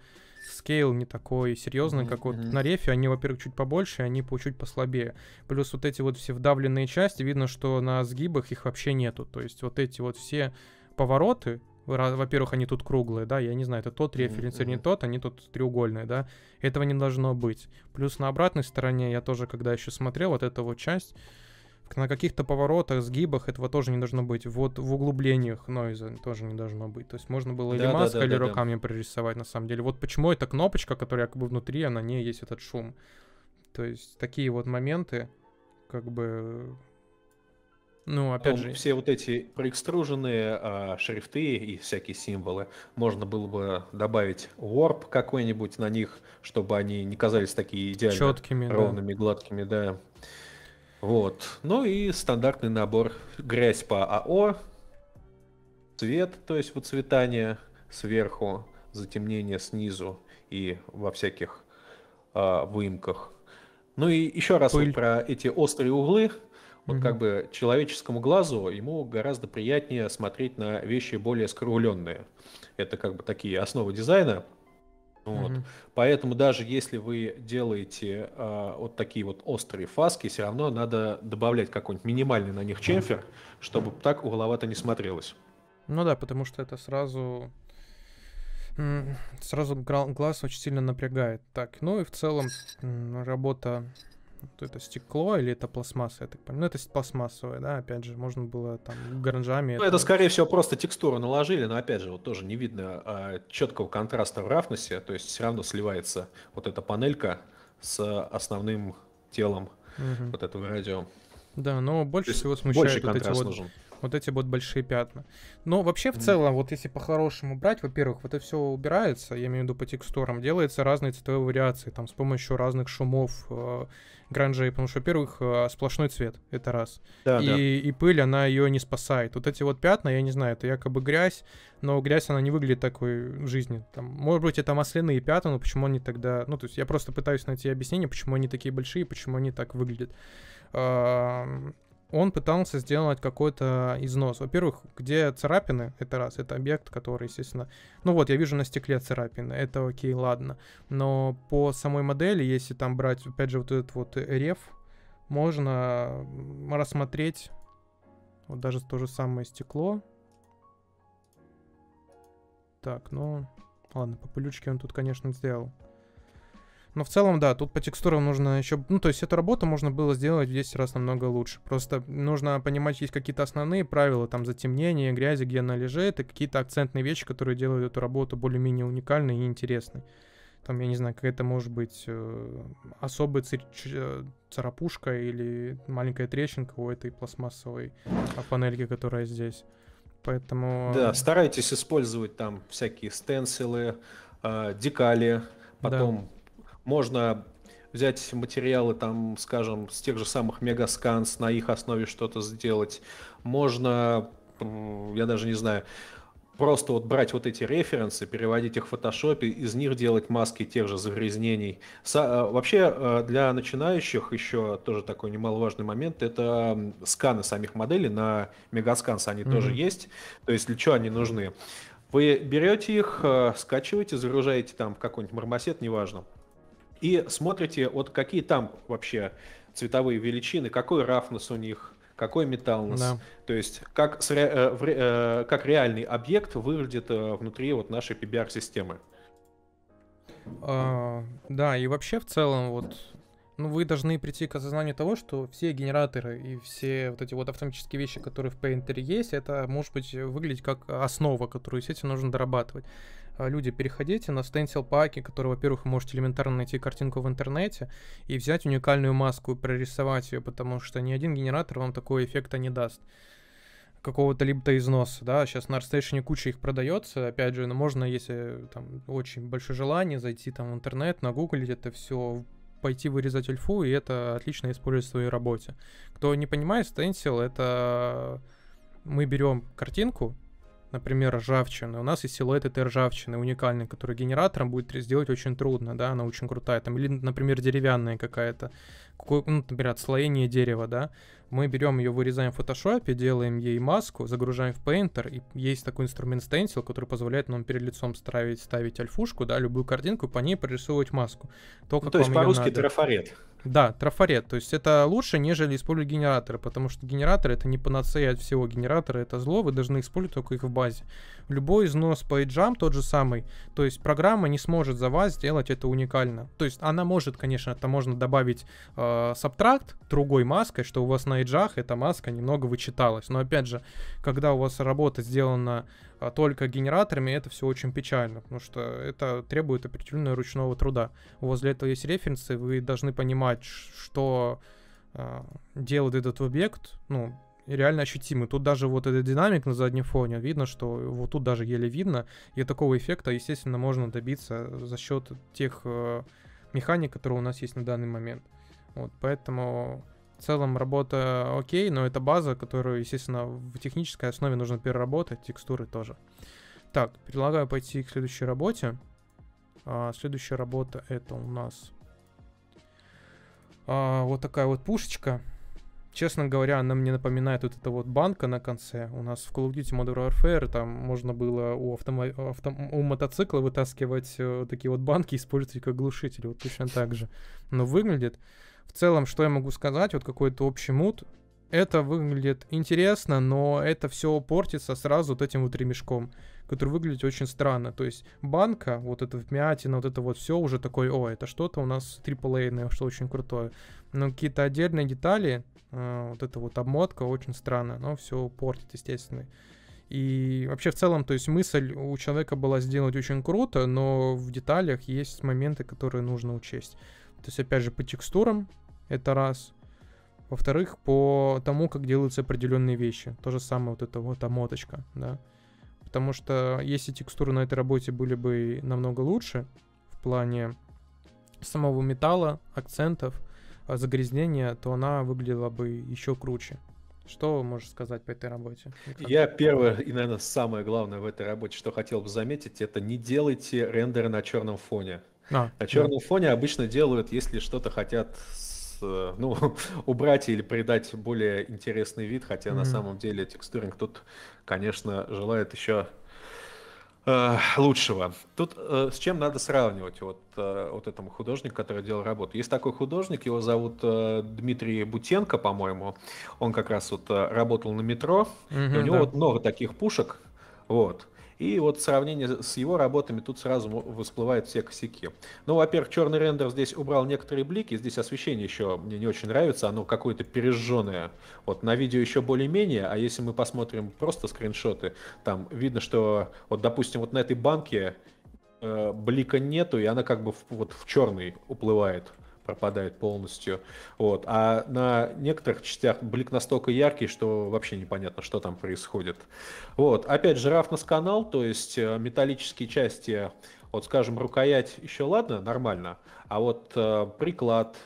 скейл не такой серьезный, как вот mm-hmm. на рефе. Они, во-первых, чуть побольше, они по чуть послабее. Плюс вот эти вот все вдавленные части, видно, что на сгибах их вообще нету. То есть вот эти вот все повороты, во-первых, они тут круглые, да, я не знаю, это тот референс или не тот, они тут треугольные, да. Этого не должно быть. Плюс на обратной стороне я тоже, когда еще смотрел вот эту вот часть, на каких-то поворотах, сгибах этого тоже не должно быть. Вот в углублениях нойза тоже не должно быть. То есть можно было да, или маской, да, да, или да, руками да. прорисовать на самом деле. Вот почему эта кнопочка, которая как бы внутри, а на ней есть этот шум. То есть такие вот моменты, как бы ну, опять Он, же. Все вот эти проэкструженные а, шрифты и всякие символы можно было бы добавить warp какой-нибудь на них, чтобы они не казались такие идеально Четкими, ровными, да. гладкими, да. Вот. Ну и стандартный набор грязь по АО, цвет, то есть выцветание сверху, затемнение снизу и во всяких а, выемках. Ну и еще раз Пыль. вот про эти острые углы вот mm-hmm. как бы человеческому глазу ему гораздо приятнее смотреть на вещи более скругленные. Это как бы такие основы дизайна. Mm-hmm. Поэтому даже если вы делаете а, вот такие вот острые фаски, все равно надо добавлять какой-нибудь минимальный на них чемфер, mm-hmm. чтобы так угловато не смотрелось. Ну да, потому что это сразу сразу глаз очень сильно напрягает. Так, ну и в целом работа вот это стекло или это пластмасса, я так понимаю. Ну, это пластмассовое, да, опять же, можно было там гранжами. Ну, это, это скорее всего, просто текстуру наложили, но, опять же, вот тоже не видно а, четкого контраста в рафнесе, то есть все равно сливается вот эта панелька с основным телом угу. вот этого радио. Да, но больше всего смущает больше вот эти вот нужен вот эти будут большие пятна. Но вообще в целом, вот если по-хорошему брать, во-первых, вот это все убирается, я имею в виду по текстурам, делается разные цветовые вариации, там с помощью разных шумов, э, гранжей, потому что, во-первых, э, сплошной цвет, это раз. Да, и, да. и пыль, она ее не спасает. Вот эти вот пятна, я не знаю, это якобы грязь, но грязь, она не выглядит такой в жизни. Там, может быть, это масляные пятна, но почему они тогда... Ну, то есть я просто пытаюсь найти объяснение, почему они такие большие, почему они так выглядят он пытался сделать какой-то износ. Во-первых, где царапины, это раз, это объект, который, естественно... Ну вот, я вижу на стекле царапины, это окей, ладно. Но по самой модели, если там брать, опять же, вот этот вот реф, можно рассмотреть вот даже то же самое стекло. Так, ну... Ладно, по пылючке он тут, конечно, сделал. Но в целом, да, тут по текстурам нужно еще... Ну, то есть эту работу можно было сделать в 10 раз намного лучше. Просто нужно понимать, есть какие-то основные правила, там, затемнение, грязи, где она лежит, и какие-то акцентные вещи, которые делают эту работу более-менее уникальной и интересной. Там, я не знаю, какая-то, может быть, э, особая э, царапушка или маленькая трещинка у этой пластмассовой а, панельки, которая здесь. Поэтому... Э, да, старайтесь использовать там всякие стенсилы, э, декали, потом... Да можно взять материалы, там, скажем, с тех же самых мегасканс, на их основе что-то сделать. Можно, я даже не знаю, просто вот брать вот эти референсы, переводить их в фотошопе, из них делать маски тех же загрязнений. Со, э, вообще э, для начинающих еще тоже такой немаловажный момент, это сканы самих моделей на мегасканс, они mm-hmm. тоже есть. То есть для чего они нужны? Вы берете их, э, скачиваете, загружаете там в какой-нибудь мармосет, неважно, и смотрите, вот какие там вообще цветовые величины, какой рафнес у них, какой металл Да. То есть как, сре- э, в, э, как реальный объект выглядит э, внутри вот нашей PBR-системы. А, да, и вообще в целом вот ну, вы должны прийти к осознанию того, что все генераторы и все вот эти вот автоматические вещи, которые в Painter есть, это может быть выглядеть как основа, которую, естественно, нужно дорабатывать. Э, люди, переходите на стенсил паки, которые, во-первых, вы можете элементарно найти картинку в интернете и взять уникальную маску и прорисовать ее, потому что ни один генератор вам такого эффекта не даст какого-то либо-то износа, да, сейчас на ArtStation куча их продается, опять же, ну, можно, если э, там очень большое желание, зайти там в интернет, нагуглить это все, пойти вырезать альфу, и это отлично использовать в своей работе. Кто не понимает, стенсил — это э, мы берем картинку, например, ржавчины. У нас есть силуэт этой ржавчины уникальный, который генератором будет сделать очень трудно, да, она очень крутая. Там, или, например, деревянная какая-то, ну, например, отслоение дерева, да мы берем ее, вырезаем в фотошопе, делаем ей маску, загружаем в Painter, и есть такой инструмент Stencil, который позволяет нам перед лицом ставить, ставить альфушку, да, любую картинку, по ней прорисовывать маску. То, ну, то есть по-русски трафарет. Да, трафарет. То есть это лучше, нежели использовать генераторы, потому что генераторы это не панацея от всего. Генераторы это зло, вы должны использовать только их в базе. Любой износ по эджам тот же самый. То есть программа не сможет за вас сделать это уникально. То есть она может, конечно, там можно добавить э, сабтракт другой маской, что у вас на на эджах эта маска немного вычиталась. Но опять же, когда у вас работа сделана а, только генераторами, это все очень печально, потому что это требует определенного ручного труда. У вас для этого есть референсы, вы должны понимать, что а, делает этот объект, ну, реально ощутимый. Тут даже вот этот динамик на заднем фоне, видно, что вот тут даже еле видно, и такого эффекта, естественно, можно добиться за счет тех э, механик, которые у нас есть на данный момент. Вот, поэтому в целом работа окей, но это база, которую, естественно, в технической основе нужно переработать, текстуры тоже. Так, предлагаю пойти к следующей работе. А, следующая работа это у нас а, вот такая вот пушечка. Честно говоря, она мне напоминает вот это вот банка на конце. У нас в Call of Duty Modern Warfare там можно было у, автомо... авто... у мотоцикла вытаскивать э, такие вот банки, использовать как глушитель. Вот точно так же. Но выглядит в целом, что я могу сказать, вот какой-то общий мут, это выглядит интересно, но это все портится сразу вот этим вот ремешком, который выглядит очень странно. То есть банка, вот эта вмятина, вот это вот все уже такой, о, это что-то у нас триплейное, что очень крутое. Но какие-то отдельные детали, э, вот эта вот обмотка очень странная, но все портит, естественно. И вообще в целом, то есть мысль у человека была сделать очень круто, но в деталях есть моменты, которые нужно учесть. То есть, опять же, по текстурам это раз. Во-вторых, по тому, как делаются определенные вещи. То же самое вот эта вот омоточка, да. Потому что если текстуры на этой работе были бы намного лучше в плане самого металла, акцентов, а, загрязнения, то она выглядела бы еще круче. Что можешь сказать по этой работе? Я первое и, наверное, самое главное в этой работе, что хотел бы заметить, это не делайте рендеры на черном фоне. А, На а черном фоне обычно делают, если что-то хотят э, ну, убрать или придать более интересный вид, хотя на самом деле текстуринг тут, конечно, желает еще э, лучшего. Тут э, с чем надо сравнивать вот, вот этому художнику, который делал работу. Есть такой художник, его зовут Дмитрий Бутенко, по-моему. Он как раз вот работал на метро, mm-hmm, у него да. вот много таких пушек, вот. И вот сравнение с его работами тут сразу всплывают все косяки. Ну, во-первых, черный рендер здесь убрал некоторые блики, здесь освещение еще мне не очень нравится, оно какое-то пережженное. Вот на видео еще более-менее, а если мы посмотрим просто скриншоты, там видно, что вот, допустим, вот на этой банке э, блика нету, и она как бы в, вот в черный уплывает пропадает полностью. Вот. А на некоторых частях блик настолько яркий, что вообще непонятно, что там происходит. Вот. Опять же, рафнес канал, то есть э, металлические части, вот скажем, рукоять еще ладно, нормально, а вот э, приклад,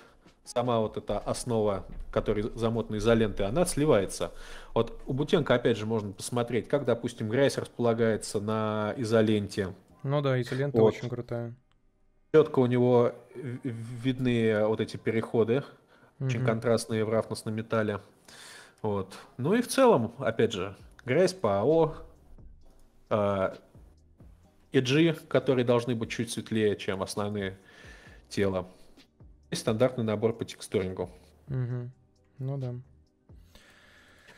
сама вот эта основа, которая замотана изолентой, она сливается. Вот у Бутенко, опять же, можно посмотреть, как, допустим, грязь располагается на изоленте. Ну да, изолента вот. очень крутая четко у него видны вот эти переходы, mm-hmm. очень контрастные в Рафнос металле. Вот. Ну и в целом, опять же, грязь по АО, а, эджи, которые должны быть чуть светлее, чем основные тела. И стандартный набор по текстурингу. Mm-hmm. Ну да.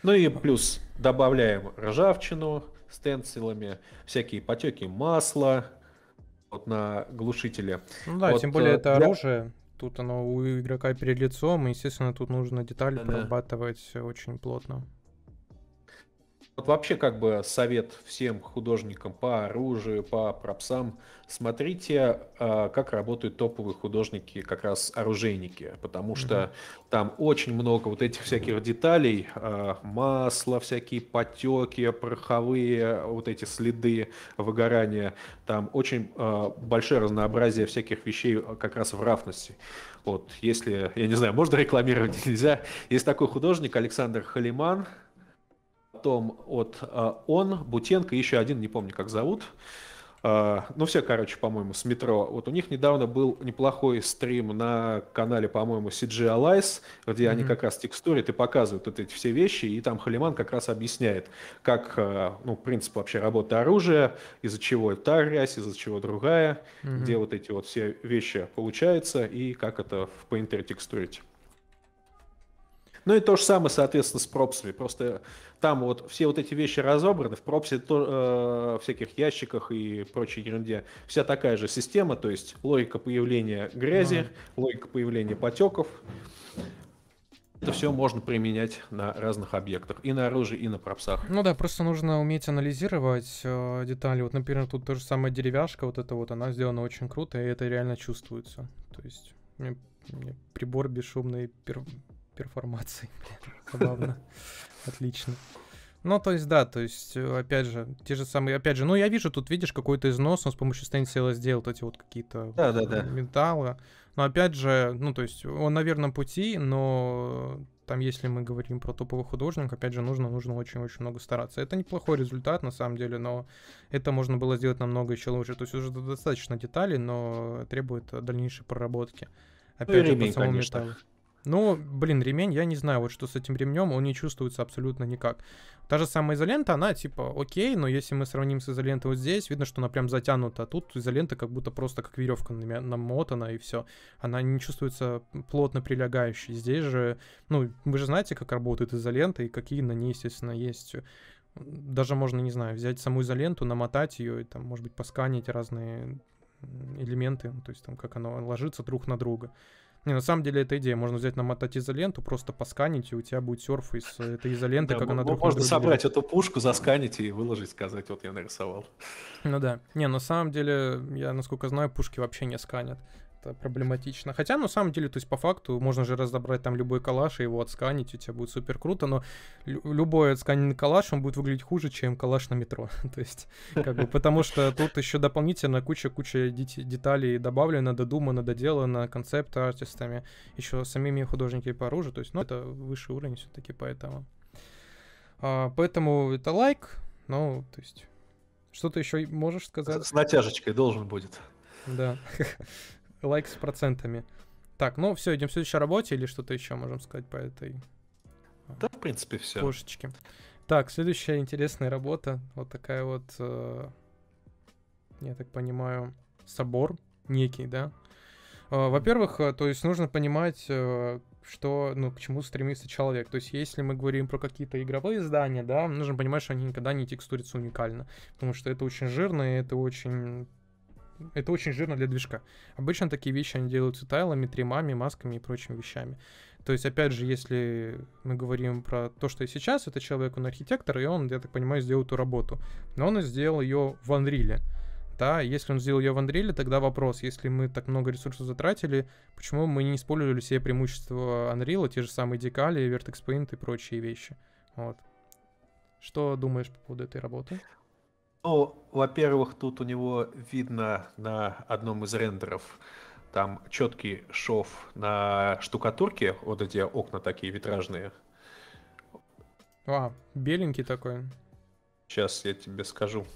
Ну и плюс добавляем ржавчину, стенцилами, всякие потеки масла, вот на глушителе. Ну да, вот, тем более э, это для... оружие, тут оно у игрока перед лицом, и, естественно, тут нужно детали да, прорабатывать очень плотно. Вот вообще как бы совет всем художникам по оружию, по пропсам. Смотрите, а, как работают топовые художники, как раз оружейники, потому что mm-hmm. там очень много вот этих всяких деталей, а, масла, всякие потеки, пороховые вот эти следы выгорания. Там очень а, большое разнообразие всяких вещей как раз в рафности. Вот, если, я не знаю, можно рекламировать, нельзя. Есть такой художник Александр Халиман, потом от э, Он, Бутенко, еще один, не помню, как зовут. Э, ну, все, короче, по-моему, с метро. Вот у них недавно был неплохой стрим на канале, по-моему, CG Allies, где mm-hmm. они как раз текстурят и показывают вот эти все вещи. И там Халиман как раз объясняет, как, э, ну, принцип вообще работы оружия, из-за чего та грязь, из-за чего другая, mm-hmm. где вот эти вот все вещи получаются и как это в Painter текстурить. Ну и то же самое, соответственно, с пропсами. Просто там вот все вот эти вещи разобраны, в пропсе то, э, всяких ящиках и прочей ерунде вся такая же система, то есть логика появления грязи, mm. логика появления потеков. Это все можно применять на разных объектах, и на оружии, и на пропсах. Ну да, просто нужно уметь анализировать э, детали. Вот, например, тут та же самая деревяшка, вот это вот, она сделана очень круто, и это реально чувствуется. То есть мне, мне прибор бесшумной пер, перформации, блин, забавно. Отлично. Ну, то есть, да, то есть, э, опять же, те же самые, опять же, ну, я вижу, тут, видишь, какой-то износ, он с помощью стенсила сделал эти вот какие-то да, да, да. металлы. Но, опять же, ну, то есть, он на верном пути, но там, если мы говорим про топовых художников, опять же, нужно, нужно очень-очень много стараться. Это неплохой результат, на самом деле, но это можно было сделать намного еще лучше. То есть, уже достаточно деталей, но требует дальнейшей проработки. Опять ну, же, ремень, по самому конечно. металлу. Ну, блин, ремень, я не знаю, вот что с этим ремнем, он не чувствуется абсолютно никак. Та же самая изолента, она типа окей, но если мы сравним с изолентой вот здесь, видно, что она прям затянута, а тут изолента как будто просто как веревка намотана и все. Она не чувствуется плотно прилегающей. Здесь же, ну, вы же знаете, как работает изолента и какие на ней, естественно, есть э, даже можно, не знаю, взять саму изоленту, намотать ее и там, может быть, посканить разные элементы, ну, то есть там как оно ложится друг на друга. Не, на самом деле эта идея. Можно взять, намотать изоленту, просто посканить, и у тебя будет серф из э, этой изоленты, как она друг Можно собрать эту пушку, засканить и выложить, сказать, вот я нарисовал. Ну да. Не, на самом деле, я, насколько знаю, пушки вообще не сканят это проблематично. Хотя, на самом деле, то есть по факту можно же разобрать там любой калаш и его отсканить, у тебя будет супер круто, но любой отсканенный калаш, он будет выглядеть хуже, чем калаш на метро. то есть, как бы, потому что тут еще дополнительно куча-куча деталей добавлено, додумано, доделано, концепт артистами, еще самими художниками по оружию, то есть, ну, это высший уровень все-таки, поэтому. А, поэтому это лайк, ну, то есть, что ты еще можешь сказать? С натяжечкой должен будет. Да. лайк с процентами. Так, ну все, идем к следующей работе или что-то еще можем сказать по этой... А, да, в принципе, все. Кошечки. Так, следующая интересная работа. Вот такая вот, э, я так понимаю, собор некий, да? Э, во-первых, э, то есть нужно понимать, что, ну, к чему стремится человек. То есть, если мы говорим про какие-то игровые здания, да, нужно понимать, что они никогда не текстурятся уникально, потому что это очень жирно, и это очень это очень жирно для движка. Обычно такие вещи они делаются тайлами, тримами, масками и прочими вещами. То есть, опять же, если мы говорим про то, что и сейчас, это человек, он архитектор, и он, я так понимаю, сделал эту работу. Но он сделал ее в Unreal. Да, если он сделал ее в Unreal, тогда вопрос, если мы так много ресурсов затратили, почему мы не использовали все преимущества Unreal, те же самые декали, Vertex Paint и прочие вещи. Вот. Что думаешь по поводу этой работы? Ну, во-первых, тут у него видно на одном из рендеров там четкий шов на штукатурке, вот эти окна такие витражные. А, беленький такой. Сейчас я тебе скажу.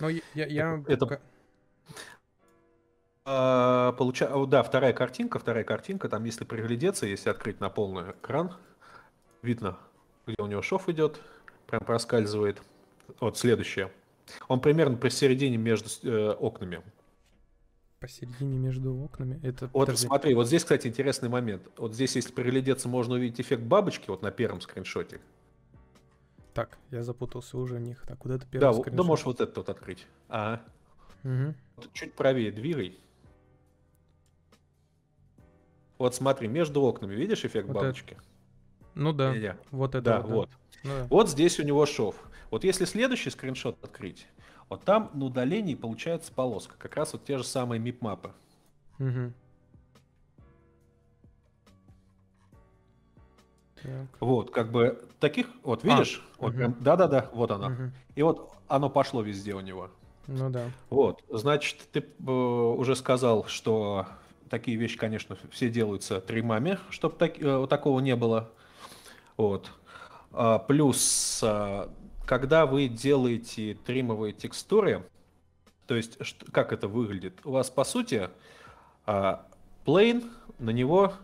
Ну, я... я... Это... А, получа... Да, вторая картинка, вторая картинка, там если приглядеться, если открыть на полный экран, видно, где у него шов идет, прям проскальзывает. Вот следующее. Он примерно посередине между э, окнами. Посередине между окнами? Это... Вот Подожди. смотри, вот здесь, кстати, интересный момент. Вот здесь, если приглядеться, можно увидеть эффект бабочки, вот на первом скриншоте. Так, я запутался уже в них. Так, куда это первый да, скриншот. Да, можешь вот этот вот открыть. А. Угу. Вот чуть правее двигай. Вот смотри, между окнами, видишь эффект вот бабочки? Это... Ну да, Не -не. вот это. Да, вот. Да. Вот. Ну, да. вот здесь у него шов. Вот если следующий скриншот открыть, вот там на удалении получается полоска. Как раз вот те же самые мипмапы. Угу. Так. Вот, как бы таких, вот а, видишь, а, вот, угу. да-да-да, вот она. Угу. И вот оно пошло везде у него. Ну да. Вот, значит, ты э, уже сказал, что такие вещи, конечно, все делаются тримами, чтобы так, э, такого не было. Вот. А, плюс а, когда вы делаете тримовые текстуры, то есть как это выглядит, у вас по сути а, плейн, на него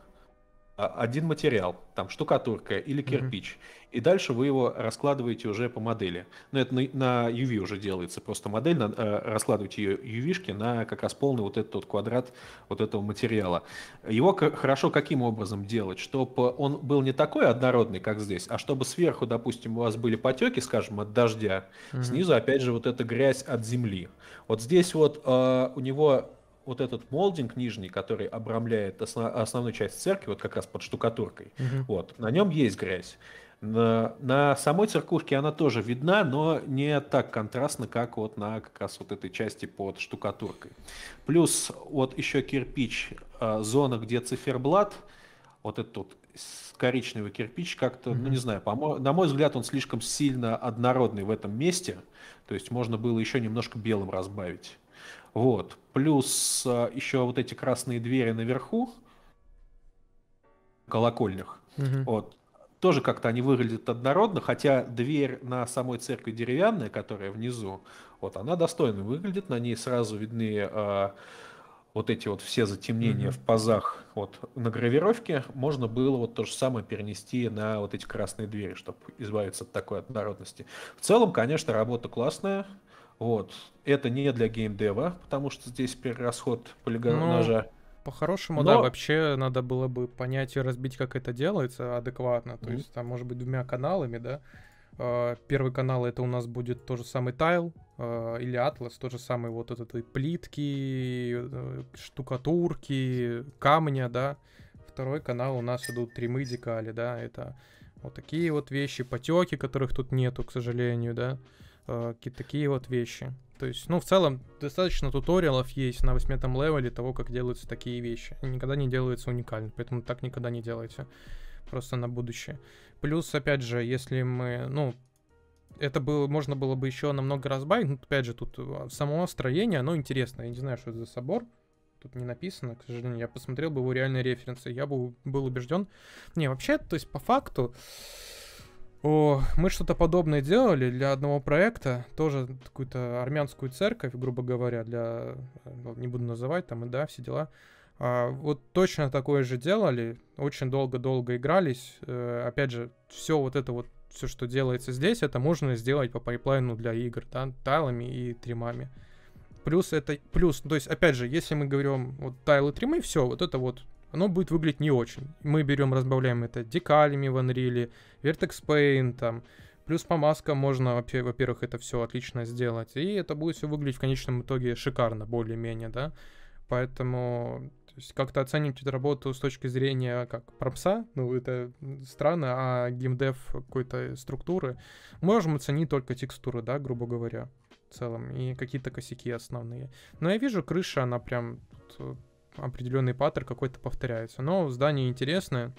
а, один материал, там штукатурка или кирпич, mm-hmm. и дальше вы его раскладываете уже по модели. Но это на, на UV уже делается, просто модель, на, э, раскладываете ее uv на как раз полный вот этот вот квадрат вот этого материала. Его хорошо каким образом делать? Чтобы он был не такой однородный, как здесь, а чтобы сверху, допустим, у вас были потеки, скажем, от дождя, mm-hmm. снизу опять же вот эта грязь от земли. Вот здесь вот э, у него вот этот молдинг нижний, который обрамляет осно- основную часть церкви, вот как раз под штукатуркой, угу. вот, на нем есть грязь. На, на самой церковке она тоже видна, но не так контрастно, как вот на как раз вот этой части под штукатуркой. Плюс вот еще кирпич, а, зона, где циферблат, вот этот вот коричневый кирпич как-то, mm-hmm. ну не знаю, по на мой взгляд, он слишком сильно однородный в этом месте. То есть можно было еще немножко белым разбавить. Вот. Плюс э, еще вот эти красные двери наверху, колокольнях. Угу. Вот. Тоже как-то они выглядят однородно, хотя дверь на самой церкви деревянная, которая внизу, вот она достойно выглядит, на ней сразу видны э, вот эти вот все затемнения mm-hmm. в пазах вот на гравировке. Можно было вот то же самое перенести на вот эти красные двери, чтобы избавиться от такой однородности. В целом, конечно, работа классная, вот. Это не для геймдева, потому что здесь перерасход полигона ну, По-хорошему, Но... да, вообще надо было бы понять и разбить, как это делается адекватно. Mm-hmm. То есть там, может быть, двумя каналами, да. А, первый канал это у нас будет тот же самый тайл или атлас, тот же самый вот этот и э, плитки, э, штукатурки, камня, да. Второй канал у нас идут тримы декали, да, это вот такие вот вещи, потеки, которых тут нету, к сожалению, да. Э, какие-то такие вот вещи. То есть, ну, в целом, достаточно туториалов есть на восьмом левеле того, как делаются такие вещи. никогда не делаются уникально, поэтому так никогда не делайте. Просто на будущее. Плюс, опять же, если мы, ну, это было, можно было бы еще намного разбавить. Ну, опять же, тут а, само строение, оно интересное. Я не знаю, что это за собор. Тут не написано, к сожалению. Я посмотрел бы его реальные референсы. Я бы был убежден. Не, вообще, то есть, по факту... О, мы что-то подобное делали для одного проекта, тоже какую-то армянскую церковь, грубо говоря, для, э, не буду называть, там, и да, все дела. А, вот точно такое же делали, очень долго-долго игрались. Э, опять же, все вот это вот, все, что делается здесь, это можно сделать по пайплайну для игр, да, тайлами и тримами. Плюс это, плюс, то есть, опять же, если мы говорим вот тайлы, тримы, все, вот это вот оно будет выглядеть не очень. Мы берем, разбавляем это декалями в Unreal, Vertex Paint, там, плюс по маскам можно, во-первых, это все отлично сделать, и это будет все выглядеть в конечном итоге шикарно, более-менее, да. Поэтому как-то оценивать эту работу с точки зрения как пропса, ну это странно, а геймдев какой-то структуры, мы можем оценить только текстуры, да, грубо говоря, в целом, и какие-то косяки основные. Но я вижу, крыша, она прям определенный паттерн какой-то повторяется. Но здание интересное,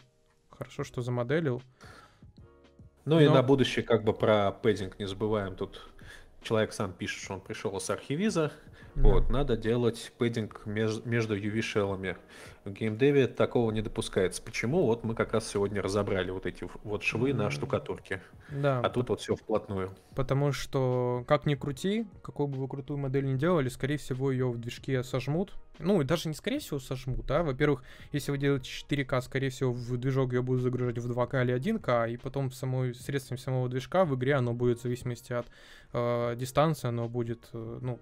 хорошо, что замоделил. Ну Но... и на будущее как бы про пейзинг не забываем. Тут человек сам пишет, что он пришел из архивиза, Mm-hmm. Вот, надо делать пэддинг меж, между UV-шеллами. В геймдеве такого не допускается. Почему? Вот мы как раз сегодня разобрали вот эти вот швы mm-hmm. на штукатурке. Да. А тут вот все вплотную. Потому что, как ни крути, какую бы вы крутую модель ни делали, скорее всего, ее в движке сожмут. Ну, и даже не скорее всего сожмут, а, во-первых, если вы делаете 4К, скорее всего, в движок ее будут загружать в 2К или 1К, и потом самой, средством самого движка в игре оно будет в зависимости от э, дистанции, оно будет, э, ну,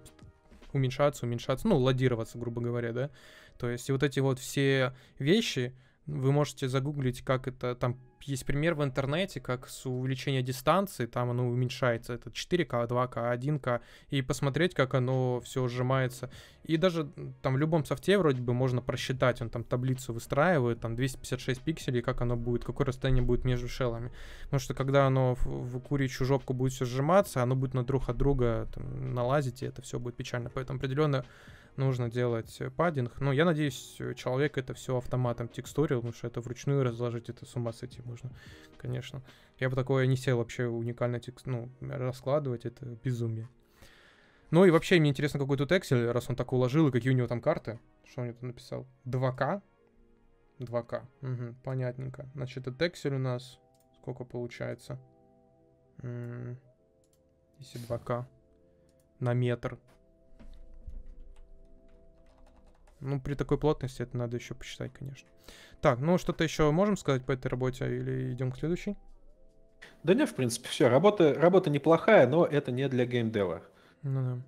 уменьшаться, уменьшаться, ну, ладироваться, грубо говоря, да. То есть и вот эти вот все вещи, вы можете загуглить, как это... Там есть пример в интернете, как с увеличения дистанции, там оно уменьшается, это 4К, 2К, 1К, и посмотреть, как оно все сжимается. И даже там в любом софте вроде бы можно просчитать, он там таблицу выстраивает, там 256 пикселей, как оно будет, какое расстояние будет между шеллами, Потому что когда оно в, в куричью жопку будет все сжиматься, оно будет на друг от друга там, налазить, и это все будет печально. Поэтому определенно нужно делать паддинг. Но я надеюсь, э, человек это все автоматом текстурил, потому что это вручную разложить, это с ума сойти можно, конечно. Я бы такое не сел вообще уникально текст, ну, раскладывать, это безумие. Ну и вообще, мне интересно, какой тут Excel, раз он так уложил, и какие у него там карты. Что он это написал? 2К? 2К. Угу, понятненько. Значит, этот Excel у нас сколько получается? М если 2К на метр. Ну, при такой плотности это надо еще посчитать, конечно. Так, ну что-то еще можем сказать по этой работе или идем к следующей? Да нет, в принципе, все. Работа, работа неплохая, но это не для геймдева. Ну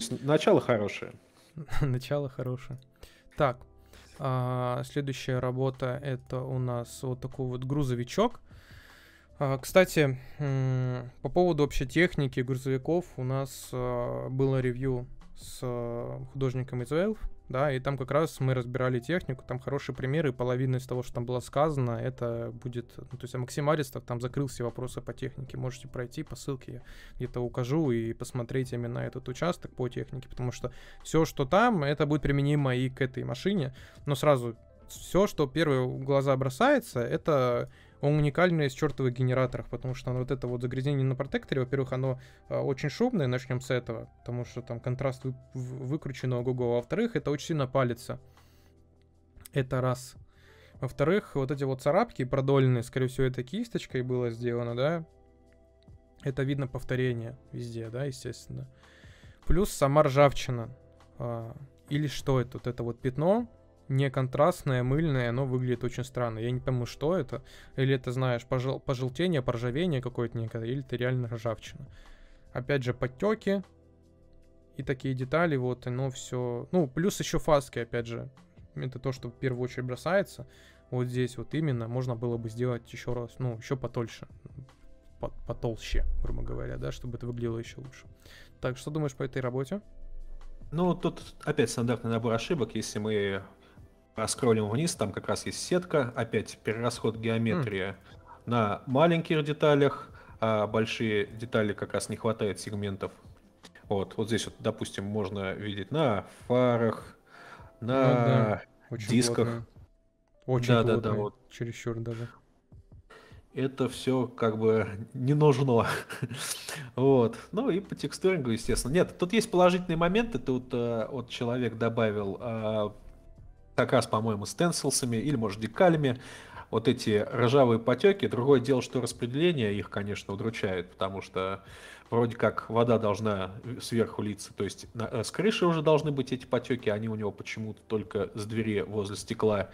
да. Начало хорошее. Начало хорошее. Так, а, следующая работа это у нас вот такой вот грузовичок. А, кстати, по поводу общей техники грузовиков у нас а, было ревью с а, художником из Valve да, и там как раз мы разбирали технику, там хорошие примеры, половина из того, что там было сказано, это будет, ну, то есть Максим Аристов там закрыл все вопросы по технике, можете пройти по ссылке, я где-то укажу и посмотреть именно этот участок по технике, потому что все, что там, это будет применимо и к этой машине, но сразу все, что первые глаза бросается, это он уникальный из чертовых генераторов, потому что вот это вот загрязнение на протекторе, во-первых, оно э, очень шумное, начнем с этого, потому что там контраст вы, выкручен у Google, а во-вторых, это очень сильно палится. Это раз. Во-вторых, вот эти вот царапки продольные, скорее всего, это кисточкой было сделано, да? Это видно повторение везде, да, естественно. Плюс сама ржавчина. А, или что это? Вот это вот пятно, не контрастное, мыльное, оно выглядит очень странно. Я не тому, что это. Или это, знаешь, пожел пожелтение, поржавение какое-то некое, или это реально ржавчина. Опять же, подтеки и такие детали, вот, оно все... Ну, плюс еще фаски, опять же. Это то, что в первую очередь бросается. Вот здесь вот именно можно было бы сделать еще раз, ну, еще потольше, потолще, грубо говоря, да, чтобы это выглядело еще лучше. Так, что думаешь по этой работе? Ну, тут опять стандартный набор ошибок, если мы проскроллим вниз, там как раз есть сетка, опять перерасход геометрии mm. на маленьких деталях, а большие детали как раз не хватает сегментов. Вот, вот здесь вот, допустим, можно видеть на фарах, на ну, да. дисках. Плотно. Очень да, плотно, да, да, вот. чересчур даже. Это все как бы не нужно. вот. Ну и по текстурингу, естественно. Нет, тут есть положительные моменты. Тут э, вот человек добавил а, как по-моему, стенсилсами или, может, декалями. Вот эти ржавые потеки. Другое дело, что распределение их, конечно, удручает, потому что вроде как вода должна сверху литься, то есть на, э, с крыши уже должны быть эти потеки, они у него почему-то только с двери возле стекла.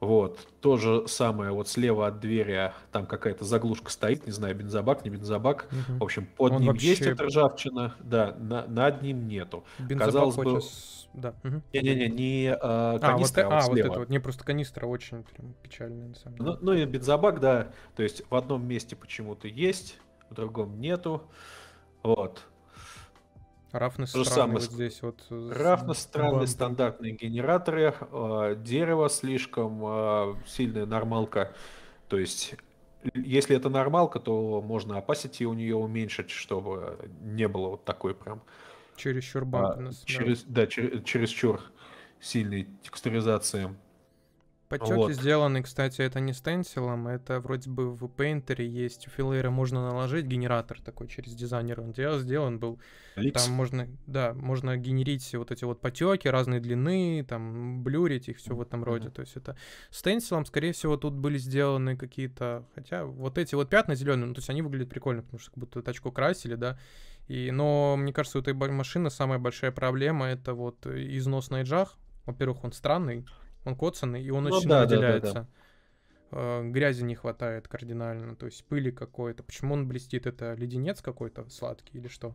Вот, то же самое, вот слева от двери а, там какая-то заглушка стоит, не знаю, бензобак, не бензобак. Угу. В общем, под Он ним вообще... есть эта ржавчина, да, на, над ним нету. Бензобак Казалось бы... Сейчас... Да. Угу. Не-не-не, а, а канистра, а, вот, а, а слева. вот это вот, не просто канистра, очень прям печальная, на самом ну, деле. Ну, ну и бензобак, да, то есть в одном месте почему-то есть, в другом нету, вот. Равностранные вот здесь вот. Э, Равностранные стандартные генераторы, э, дерево слишком э, сильная нормалка. То есть, если это нормалка, то можно опасить и у нее уменьшить, чтобы не было вот такой прям. Чересчур банк. А, через, да, чер, чересчур сильной текстуризации. Подчерки вот. сделаны, кстати, это не стенсилом, это вроде бы в Painter есть, у Филейра можно наложить генератор такой через дизайнер, он делал, сделан был. Ликс. Там можно, да, можно генерить вот эти вот потеки разной длины, там блюрить их, все в этом роде. Mm-hmm. То есть это стенсилом, скорее всего, тут были сделаны какие-то, хотя вот эти вот пятна зеленые, ну, то есть они выглядят прикольно, потому что как будто тачку красили, да, и, но мне кажется, у этой машины самая большая проблема это вот износ на джах. Во-первых, он странный. Он коцанный, и он ну, очень да, выделяется. Да, да, да э, грязи не хватает кардинально, то есть пыли какой-то. Почему он блестит? Это леденец какой-то сладкий или что?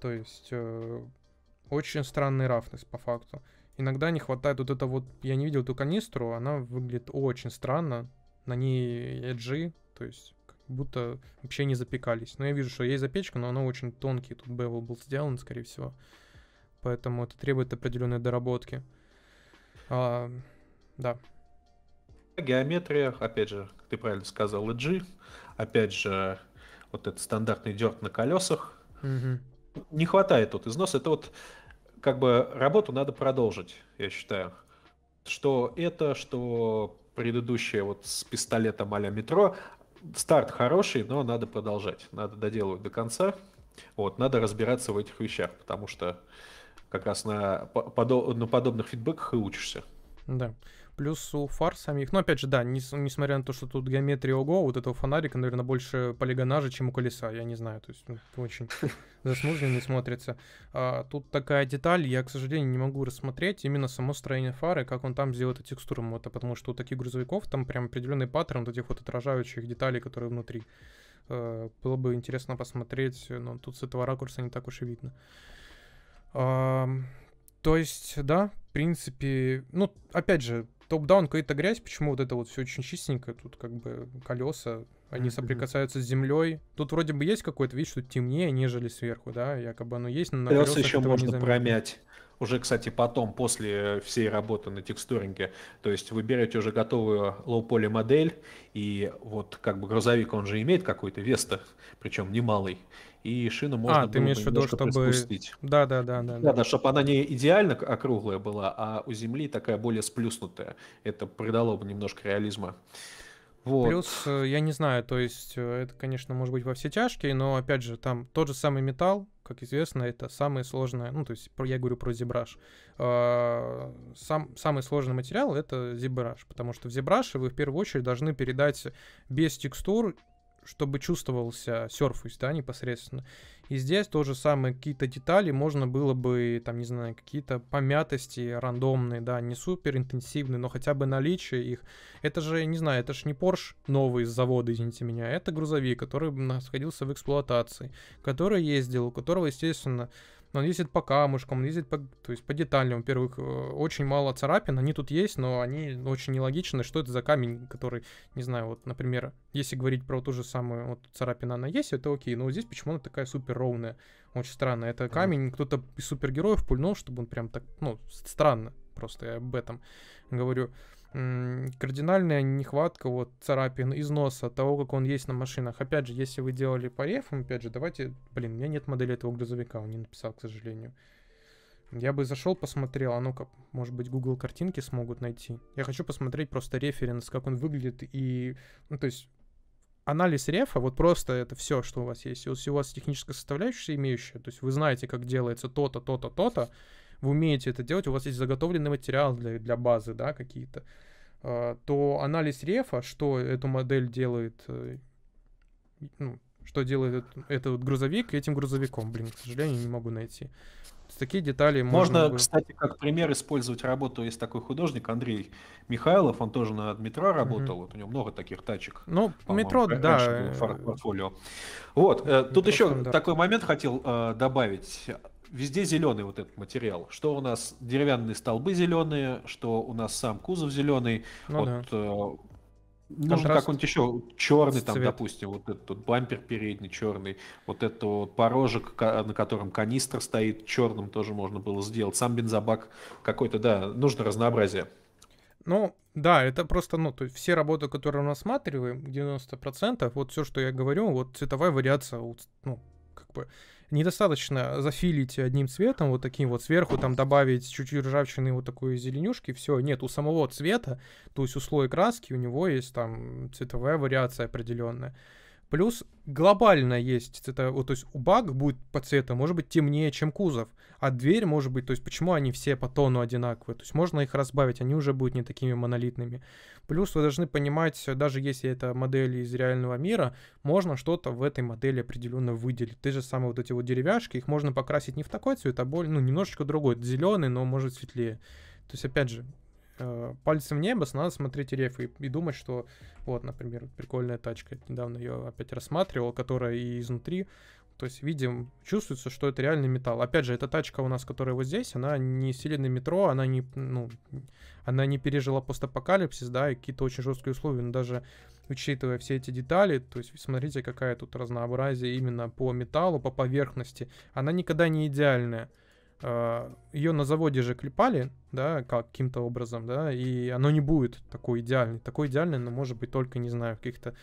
То есть э, очень странный рафнес по факту. Иногда не хватает вот это вот... Я не видел эту канистру, она выглядит очень странно. На ней эджи, то есть как будто вообще не запекались. Но я вижу, что есть запечка, но она очень тонкий. Тут бевел был сделан, скорее всего. Поэтому это требует определенной доработки. А, да. О геометриях, опять же, как ты правильно сказал, G, опять же, вот этот стандартный дерт на колесах. Угу. Не хватает тут износ. Это вот как бы работу надо продолжить, я считаю. Что это, что предыдущее вот с пистолетом а метро. Старт хороший, но надо продолжать. Надо доделывать до конца. Вот, надо разбираться в этих вещах, потому что как раз на, на подобных фидбэках и учишься. Да плюс у фар самих. Ну, опять же, да, не, несмотря на то, что тут геометрия ого, вот этого фонарика, наверное, больше полигонажа, чем у колеса, я не знаю, то есть ну, очень заснуженный смотрится. А, тут такая деталь, я, к сожалению, не могу рассмотреть именно само строение фары, как он там сделал эту текстуру мото, потому что у таких грузовиков там прям определенный паттерн вот этих вот отражающих деталей, которые внутри. А, было бы интересно посмотреть, но тут с этого ракурса не так уж и видно. А, то есть, да, в принципе, ну, опять же, топ-даун какая-то грязь, почему вот это вот все очень чистенько, тут как бы колеса, они соприкасаются с землей. Тут вроде бы есть какой-то вид, что темнее, нежели сверху, да, якобы оно есть, но на колеса еще можно промять. Уже, кстати, потом, после всей работы на текстуринге, то есть вы берете уже готовую лоу-поли модель, и вот как бы грузовик, он же имеет какой-то вес причем немалый, и шину а, можно а, ты имеешь в виду, чтобы... приспустить. Да, да, да, да, да. Да, чтобы она не идеально округлая была, а у земли такая более сплюснутая. Это придало бы немножко реализма. Вот. Плюс, э, я не знаю, то есть э, это, конечно, может быть во все тяжкие, но, опять же, там тот же самый металл, как известно, это самое сложное, ну, то есть я говорю про зебраш а, Сам, самый сложный материал — это зебраш потому что в зебраже вы в первую очередь должны передать без текстур чтобы чувствовался Surface, да, непосредственно. И здесь тоже самое, какие-то детали можно было бы, там, не знаю, какие-то помятости рандомные, да, не супер интенсивные, но хотя бы наличие их. Это же, не знаю, это же не Porsche новый с завода, извините меня, это грузовик, который находился в эксплуатации, который ездил, у которого, естественно, он ездит по камушкам, он ездит по, то есть по деталям. Во-первых, э, очень мало царапин, они тут есть, но они очень нелогичны. Что это за камень, который, не знаю, вот, например, если говорить про ту же самую, вот царапину, она есть, это окей, но вот здесь почему она такая супер ровная? Очень странно. Это камень, кто-то из супергероев пульнул, чтобы он прям так, ну, странно просто я об этом говорю кардинальная нехватка вот царапин, износа, того, как он есть на машинах. Опять же, если вы делали по рефам, опять же, давайте... Блин, у меня нет модели этого грузовика, он не написал, к сожалению. Я бы зашел, посмотрел, а ну-ка, может быть, Google картинки смогут найти. Я хочу посмотреть просто референс, как он выглядит и... Ну, то есть, анализ рефа, вот просто это все, что у вас есть. Если у вас техническая составляющая имеющая, то есть вы знаете, как делается то-то, то-то, то-то, вы умеете это делать, у вас есть заготовленный материал для, для базы, да, какие-то, а, то анализ рефа, что эту модель делает, э, ну, что делает этот вот грузовик этим грузовиком. Блин, к сожалению, не могу найти. Такие детали можно... Можно, кстати, как пример использовать работу. Есть такой художник Андрей Михайлов, он тоже на метро работал. Mm-hmm. Вот у него много таких тачек. Ну, метро, да. Портфолио. Вот, э, метро, тут еще да. такой момент хотел э, добавить везде зеленый вот этот материал. Что у нас деревянные столбы зеленые, что у нас сам кузов зеленый. Ну, вот, да. Э, нужен какой-нибудь еще черный, там, цвет. допустим, вот этот вот бампер передний черный, вот этот вот порожек, на котором канистра стоит, черным тоже можно было сделать. Сам бензобак какой-то, да, нужно разнообразие. Ну, да, это просто, ну, то есть все работы, которые мы осматриваем, 90%, вот все, что я говорю, вот цветовая вариация, ну, как бы, недостаточно зафилить одним цветом, вот таким вот сверху, там добавить чуть-чуть ржавчины вот такой зеленюшки, все, нет, у самого цвета, то есть у слоя краски у него есть там цветовая вариация определенная. Плюс глобально есть цвета, вот, то есть у баг будет по цвету, может быть, темнее, чем кузов, а дверь может быть, то есть почему они все по тону одинаковые, то есть можно их разбавить, они уже будут не такими монолитными. Плюс вы должны понимать, даже если это модели из реального мира, можно что-то в этой модели определенно выделить. Те же самые вот эти вот деревяшки, их можно покрасить не в такой цвет, а более, ну, немножечко другой. Зеленый, но может светлее. То есть, опять же, э, пальцем в небо, надо смотреть реф и, и думать, что вот, например, прикольная тачка. недавно ее опять рассматривал, которая и изнутри то есть видим, чувствуется, что это реальный металл. Опять же, эта тачка у нас, которая вот здесь, она не сильный метро, она не, ну, она не пережила постапокалипсис, да, и какие-то очень жесткие условия, но даже учитывая все эти детали, то есть смотрите, какая тут разнообразие именно по металлу, по поверхности. Она никогда не идеальная. Э, ее на заводе же клепали, да, каким-то образом, да, и оно не будет такой идеальной. Такой идеальной, но может быть только, не знаю, в каких-то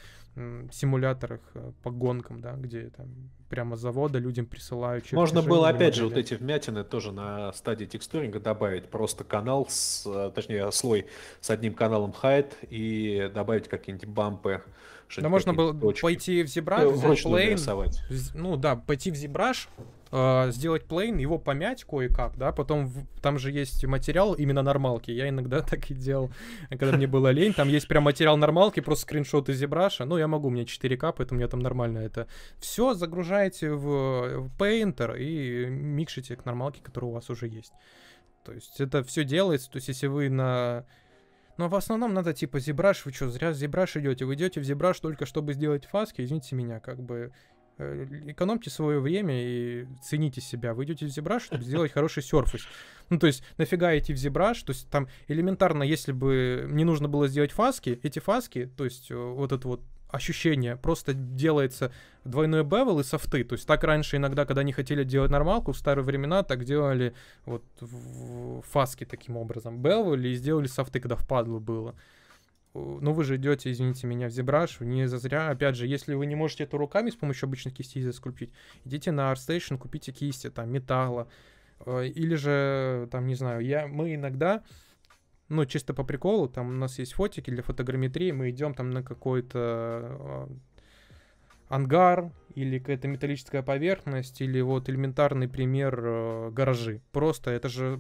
симуляторах э, по гонкам, да, где там прямо с завода людям присылают Можно было, опять же, вот эти вмятины тоже на стадии текстуринга добавить просто канал, с, э, точнее, слой с одним каналом хайт и добавить какие-нибудь бампы да можно было точки. пойти в зебра, э, взять плейн. Ну да, пойти в зебраж, э, сделать плейн, его помять кое-как, да, потом в, там же есть материал именно нормалки, я иногда так и делал, когда мне было лень, там есть прям материал нормалки, просто скриншоты зебраша, ну я могу, у меня 4К, поэтому у меня там нормально это. Все загружаете в, в Painter и микшите к нормалке, которая у вас уже есть. То есть это все делается, то есть если вы на но в основном надо типа зебраш, вы что, зря зебраш идете? Вы идете в зебраш только чтобы сделать фаски, извините меня, как бы э, экономьте свое время и цените себя. Вы идете в зебраш, чтобы сделать хороший серфус, Ну, то есть, нафига идти в зебраш? То есть, там элементарно, если бы не нужно было сделать фаски, эти фаски, то есть, э, вот этот вот ощущение. Просто делается двойной бевел и софты. То есть так раньше иногда, когда не хотели делать нормалку, в старые времена так делали вот в фаски таким образом. бевел и сделали софты, когда впадло было. Ну вы же идете, извините меня, в ZBrush, не зазря. Опять же, если вы не можете это руками с помощью обычных кистей заскульптить, идите на ArtStation, купите кисти, там, металла. Э, или же, там, не знаю, я, мы иногда ну, чисто по приколу, там у нас есть фотики для фотограмметрии, мы идем там на какой-то а, ангар или какая-то металлическая поверхность или вот элементарный пример э, гаражи. Просто это же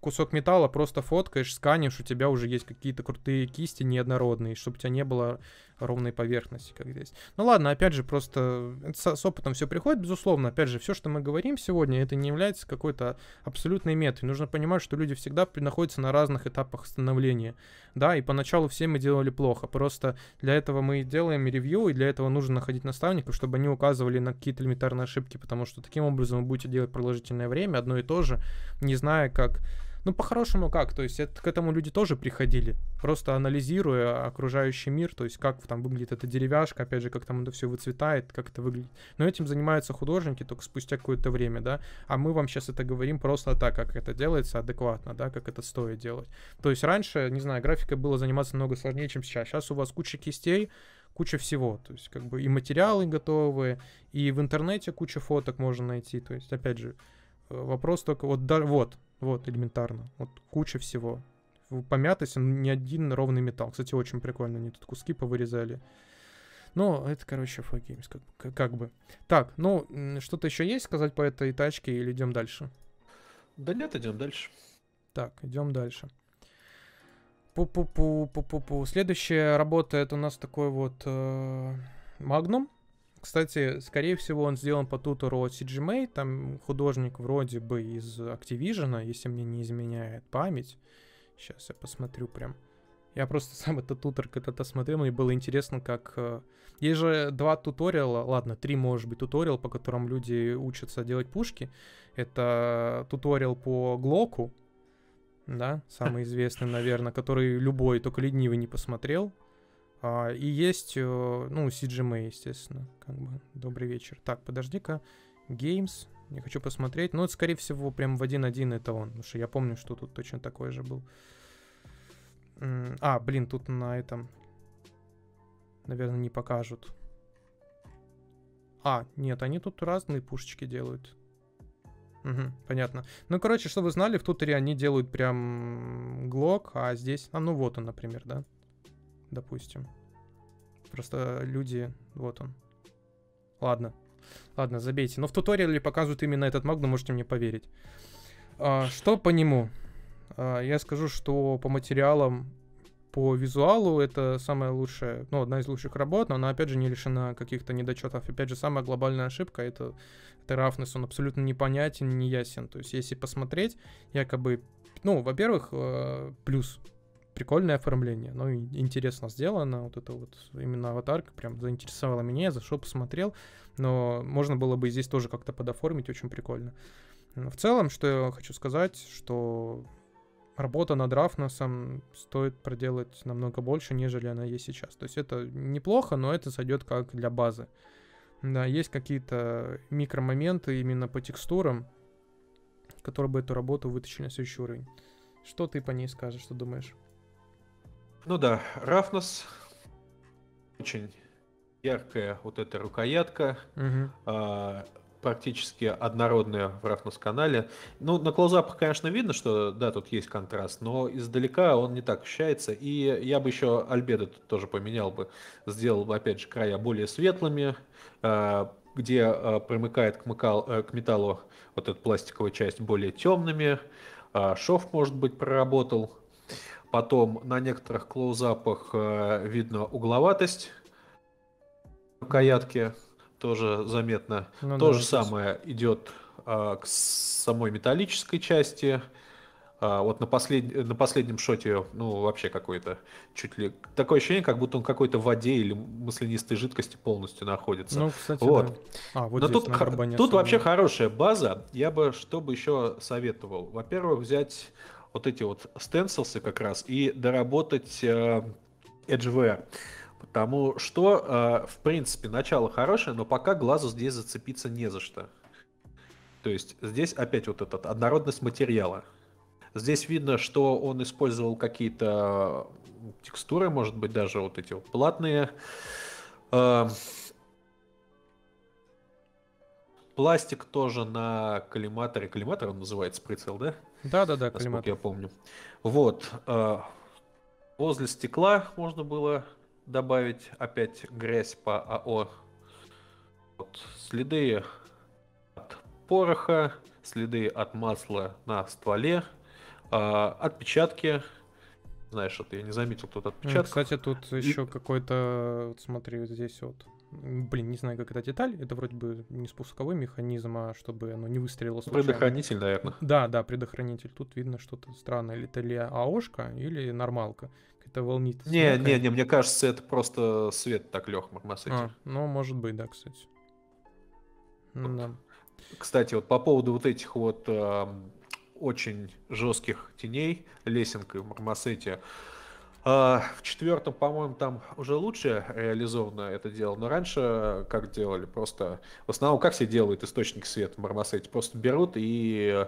кусок металла просто фоткаешь, сканишь, у тебя уже есть какие-то крутые кисти неоднородные, чтобы у тебя не было ровной поверхности, как здесь. Ну ладно, опять же, просто э, с, с опытом все приходит, безусловно. Опять же, все, что мы говорим сегодня, это не является какой-то абсолютной метой. Нужно понимать, что люди всегда находятся на разных этапах становления. Да, и поначалу все мы делали плохо. Просто для этого мы делаем ревью, и для этого нужно находить наставников, чтобы они указывали на какие-то элементарные ошибки, потому что таким образом вы будете делать продолжительное время одно и то же, не зная, как ну, по-хорошему как? То есть это, к этому люди тоже приходили, просто анализируя окружающий мир, то есть как там выглядит эта деревяшка, опять же, как там это все выцветает, как это выглядит. Но этим занимаются художники только спустя какое-то время, да, а мы вам сейчас это говорим просто так, как это делается адекватно, да, как это стоит делать. То есть раньше, не знаю, графикой было заниматься намного сложнее, чем сейчас. Сейчас у вас куча кистей, куча всего. То есть, как бы и материалы готовые, и в интернете куча фоток можно найти. То есть, опять же, э, вопрос только вот, да, вот, вот, элементарно. Вот куча всего. Помятость, не один ровный металл. Кстати, очень прикольно, они тут куски повырезали. Но это, короче, for как, как бы. Так, ну, что-то еще есть сказать по этой тачке или идем дальше? Да нет, идем дальше. Так, идем дальше. Пу-пу-пу-пу-пу-пу. Следующая работа это у нас такой вот э, Magnum. Кстати, скорее всего, он сделан по тутору от CGMA, там художник вроде бы из Activision, если мне не изменяет память. Сейчас я посмотрю прям. Я просто сам этот тутор когда-то смотрел, мне было интересно, как... Э, есть же два туториала, ладно, три, может быть, туториал, по которым люди учатся делать пушки. Это туториал по Глоку, да, самый известный, наверное, который любой, только ленивый не посмотрел. А, и есть, э, ну, CGMA, эм естественно, как бы, добрый вечер. Так, подожди-ка, Games, не хочу посмотреть. Ну, это, скорее всего, прям в 1.1 это он, потому что я помню, что тут точно такой же был. А, блин, тут на этом, наверное, не покажут. А, нет, они тут разные пушечки делают. Угу, понятно. Ну, короче, чтобы вы знали, в тутере они делают прям глок, а здесь... А, ну вот он, например, да? допустим. Просто люди... Вот он. Ладно. Ладно, забейте. Но в туториале показывают именно этот маг? Magnum, можете мне поверить. А, что по нему? А, я скажу, что по материалам, по визуалу это самая лучшая, ну, одна из лучших работ, но она, опять же, не лишена каких-то недочетов. Опять же, самая глобальная ошибка — это, это рафнес, он абсолютно непонятен, не ясен. То есть, если посмотреть, якобы ну, во-первых, э, плюс прикольное оформление, ну, интересно сделано, вот это вот именно аватарка прям заинтересовала меня, я зашел, посмотрел, но можно было бы здесь тоже как-то подоформить, очень прикольно. в целом, что я хочу сказать, что работа над Рафносом стоит проделать намного больше, нежели она есть сейчас. То есть это неплохо, но это сойдет как для базы. Да, есть какие-то микромоменты именно по текстурам, которые бы эту работу вытащили на следующий уровень. Что ты по ней скажешь, что думаешь? Ну да, Рафнос. Очень яркая вот эта рукоятка. Угу. А, практически однородная в Рафнос-канале. Ну, на клоузапах, конечно, видно, что, да, тут есть контраст, но издалека он не так ощущается. И я бы еще Альбедо тоже поменял бы. Сделал бы, опять же, края более светлыми, а, где а, примыкает к, макал, э, к металлу вот эта пластиковая часть более темными. А, шов, может быть, проработал Потом на некоторых клоузапах э, видно угловатость рукоятки, тоже заметно. Ну, То да, же самое идет а, к самой металлической части. А, вот на, послед... на последнем шоте, ну, вообще какой-то, чуть ли... Такое ощущение, как будто он какой-то в воде или маслянистой жидкости полностью находится. Ну, кстати, вот. Да. А, вот Но здесь, тут, х... тут вообще хорошая база. Я бы, что бы еще советовал? Во-первых, взять вот эти вот стенсилсы как раз и доработать э, HVR. Потому что, э, в принципе, начало хорошее, но пока глазу здесь зацепиться не за что. То есть здесь опять вот этот однородность материала. Здесь видно, что он использовал какие-то текстуры, может быть, даже вот эти вот платные. Э, пластик тоже на коллиматоре. Коллиматор он называется прицел, да? Да, да, да, насколько я помню. Вот. Э, возле стекла можно было добавить опять грязь по АО. Вот. Следы от пороха, следы от масла на стволе, а, отпечатки знаешь, это я не заметил тут отпечаток. Кстати, тут еще какой-то, вот смотри, вот здесь вот Блин, не знаю, как это деталь. Это вроде бы не спусковой механизм, а чтобы оно не выстрелило случайно. Предохранитель, наверное. Да, да, предохранитель. Тут видно что-то странное. Или это ли АОшка, или нормалка. Какая-то волнита. Не, не, не, мне кажется, это просто свет так лег на сети. А, ну, может быть, да, кстати. Вот. Да. Кстати, вот по поводу вот этих вот э, очень жестких теней лесенкой в Мармасете. Э, а, в четвертом, по-моему, там уже лучше реализовано это дело, но раньше э, как делали? Просто в основном как все делают источник света в Мармасете? Просто берут и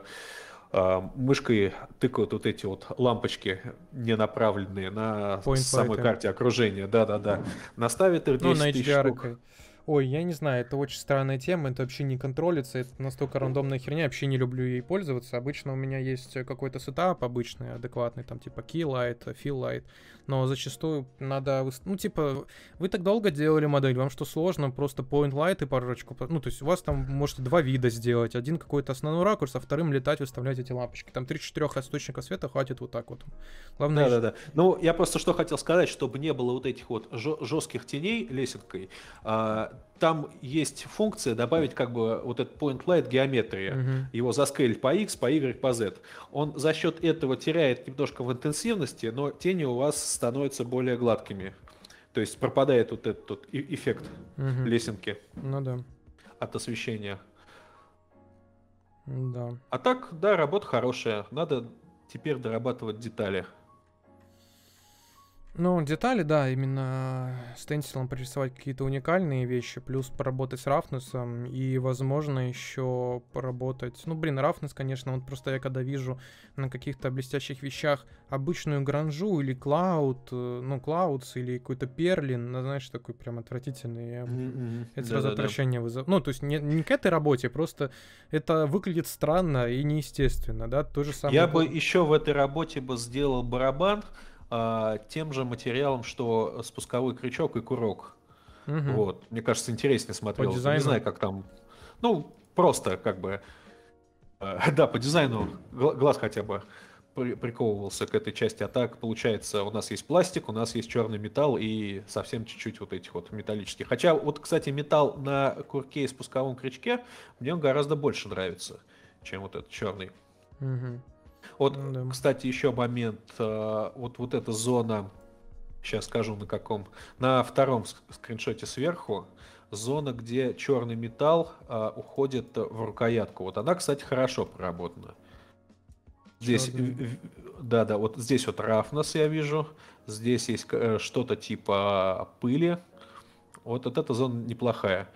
э, мышкой тыкают вот эти вот лампочки не направленные на Point самой light, карте окружения, да-да-да, наставит их 10 ну, тысяч штук. Ой, я не знаю, это очень странная тема, это вообще не контролится, это настолько рандомная херня, вообще не люблю ей пользоваться. Обычно у меня есть э, какой-то сетап обычный, адекватный, там типа key light, э, feel light, но зачастую надо, ну типа, вы так долго делали модель, вам что сложно, просто point light и парочку, ну то есть у вас там можете два вида сделать, один какой-то основной ракурс, а вторым летать выставлять эти лампочки. Там 3-4 источников света хватит вот так вот. Главное... Да-да-да. Ну, я просто что хотел сказать, чтобы не было вот этих вот жестких теней лесенкой, а, там есть функция добавить как бы вот этот point light геометрии, угу. его заскейлить по x, по y, по z. Он за счет этого теряет немножко в интенсивности, но тени у вас становятся более гладкими. То есть пропадает вот этот вот эффект угу. лесенки. Ну да. От освещения. Да. А так, да, работа хорошая. Надо теперь дорабатывать детали. Ну, детали, да, именно с тенсилом прорисовать какие-то уникальные вещи, плюс поработать с рафнесом и, возможно, еще поработать... Ну, блин, рафнес, конечно, вот просто я когда вижу на каких-то блестящих вещах обычную гранжу или клауд, э, ну, клаудс или какой-то перлин, ну, знаешь, такой прям отвратительный, я... Эм, это сразу отвращение да. Ну, то есть не, не к этой работе, просто это выглядит странно и неестественно, да, то же самое... Я бы еще в этой работе бы сделал барабан, а, тем же материалом, что спусковой крючок и курок. Угу. Вот, мне кажется, интереснее смотрелось. Не знаю, как там. Ну, просто как бы. А, да, по дизайну глаз хотя бы приковывался к этой части. А так, получается, у нас есть пластик, у нас есть черный металл и совсем чуть-чуть вот этих вот металлических. Хотя, вот, кстати, металл на курке и спусковом крючке, мне он гораздо больше нравится, чем вот этот черный. Угу. Вот, ну да. кстати, еще момент. Э, вот, вот эта зона, сейчас скажу на каком, на втором скриншоте сверху, зона, где черный металл а, уходит в рукоятку. Вот она, кстати, хорошо проработана. Здесь, да-да, вот здесь вот рафнес я вижу, здесь есть э, что-то типа пыли. Вот, вот эта зона неплохая.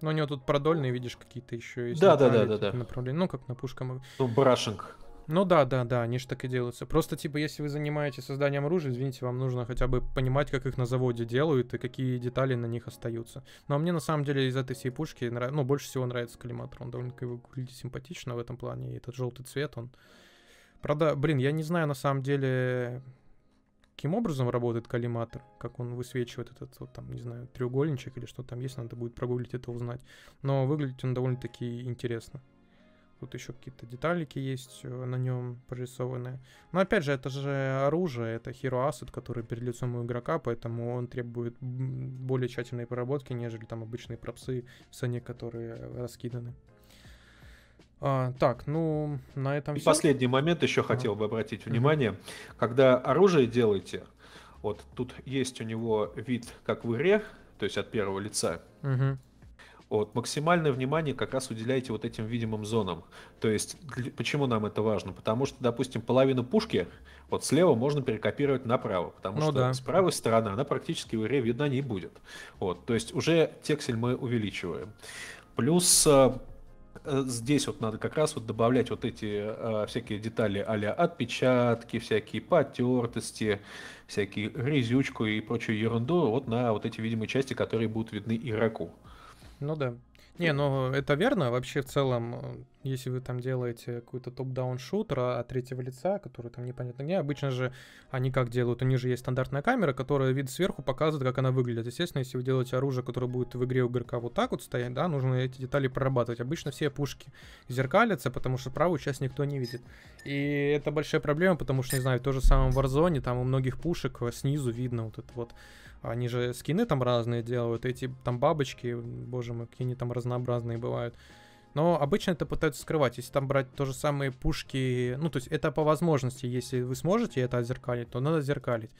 Но у него тут продольные, видишь, какие-то еще есть. Да, да, да, да, да. Направления. Ну, как на пушкам. Ну, брашинг. Ну да, да, да, они же так и делаются. Просто, типа, если вы занимаетесь созданием оружия, извините, вам нужно хотя бы понимать, как их на заводе делают и какие детали на них остаются. Но ну, а мне, на самом деле, из этой всей пушки, нрав... ну, больше всего нравится коллиматор. Он довольно таки выглядит симпатично в этом плане, и этот желтый цвет, он... Правда, блин, я не знаю, на самом деле, каким образом работает коллиматор, как он высвечивает этот, вот, там, не знаю, треугольничек или что там есть, надо будет прогуглить это узнать. Но выглядит он довольно-таки интересно. Тут еще какие-то деталики есть э, на нем прорисованные. Но опять же, это же оружие, это Hero Asset, который перед лицом у игрока, поэтому он требует более тщательной проработки, нежели там обычные пропсы в цене, которые раскиданы. А, так, ну, на этом И все. последний момент еще а. хотел бы обратить внимание. Mm-hmm. Когда оружие делаете, вот тут есть у него вид, как в игре, то есть от первого лица. Mm-hmm. Вот, максимальное внимание как раз уделяйте вот этим видимым зонам. То есть, для, почему нам это важно? Потому что, допустим, половину пушки вот слева можно перекопировать направо, потому ну, что да. с правой стороны она практически в игре видна не будет. Вот, то есть уже тексель мы увеличиваем. Плюс э, э, здесь вот надо как раз вот добавлять вот эти э, всякие детали а отпечатки, всякие потертости, всякие резючку и прочую ерунду вот на вот эти видимые части, которые будут видны игроку. Э, ну да. Не, ну это верно. Вообще в целом э, если вы там делаете какой-то топ-даун шутер от а, а третьего лица, который там непонятно где, обычно же они как делают, у них же есть стандартная камера, которая вид сверху показывает, как она выглядит. Естественно, если вы делаете оружие, которое будет в игре у игрока вот так вот стоять, да, нужно эти детали прорабатывать. Обычно все пушки зеркалятся, потому что правую часть никто не видит. И это большая проблема, потому что, не знаю, в том же в Warzone, там у многих пушек э, снизу видно вот это вот они же скины там разные делают, эти там бабочки, боже мой, какие они там разнообразные бывают. Но обычно это пытаются скрывать. Если там брать то же самые пушки, ну, то есть это по возможности. Если вы сможете это озеркалить, то надо зеркалить.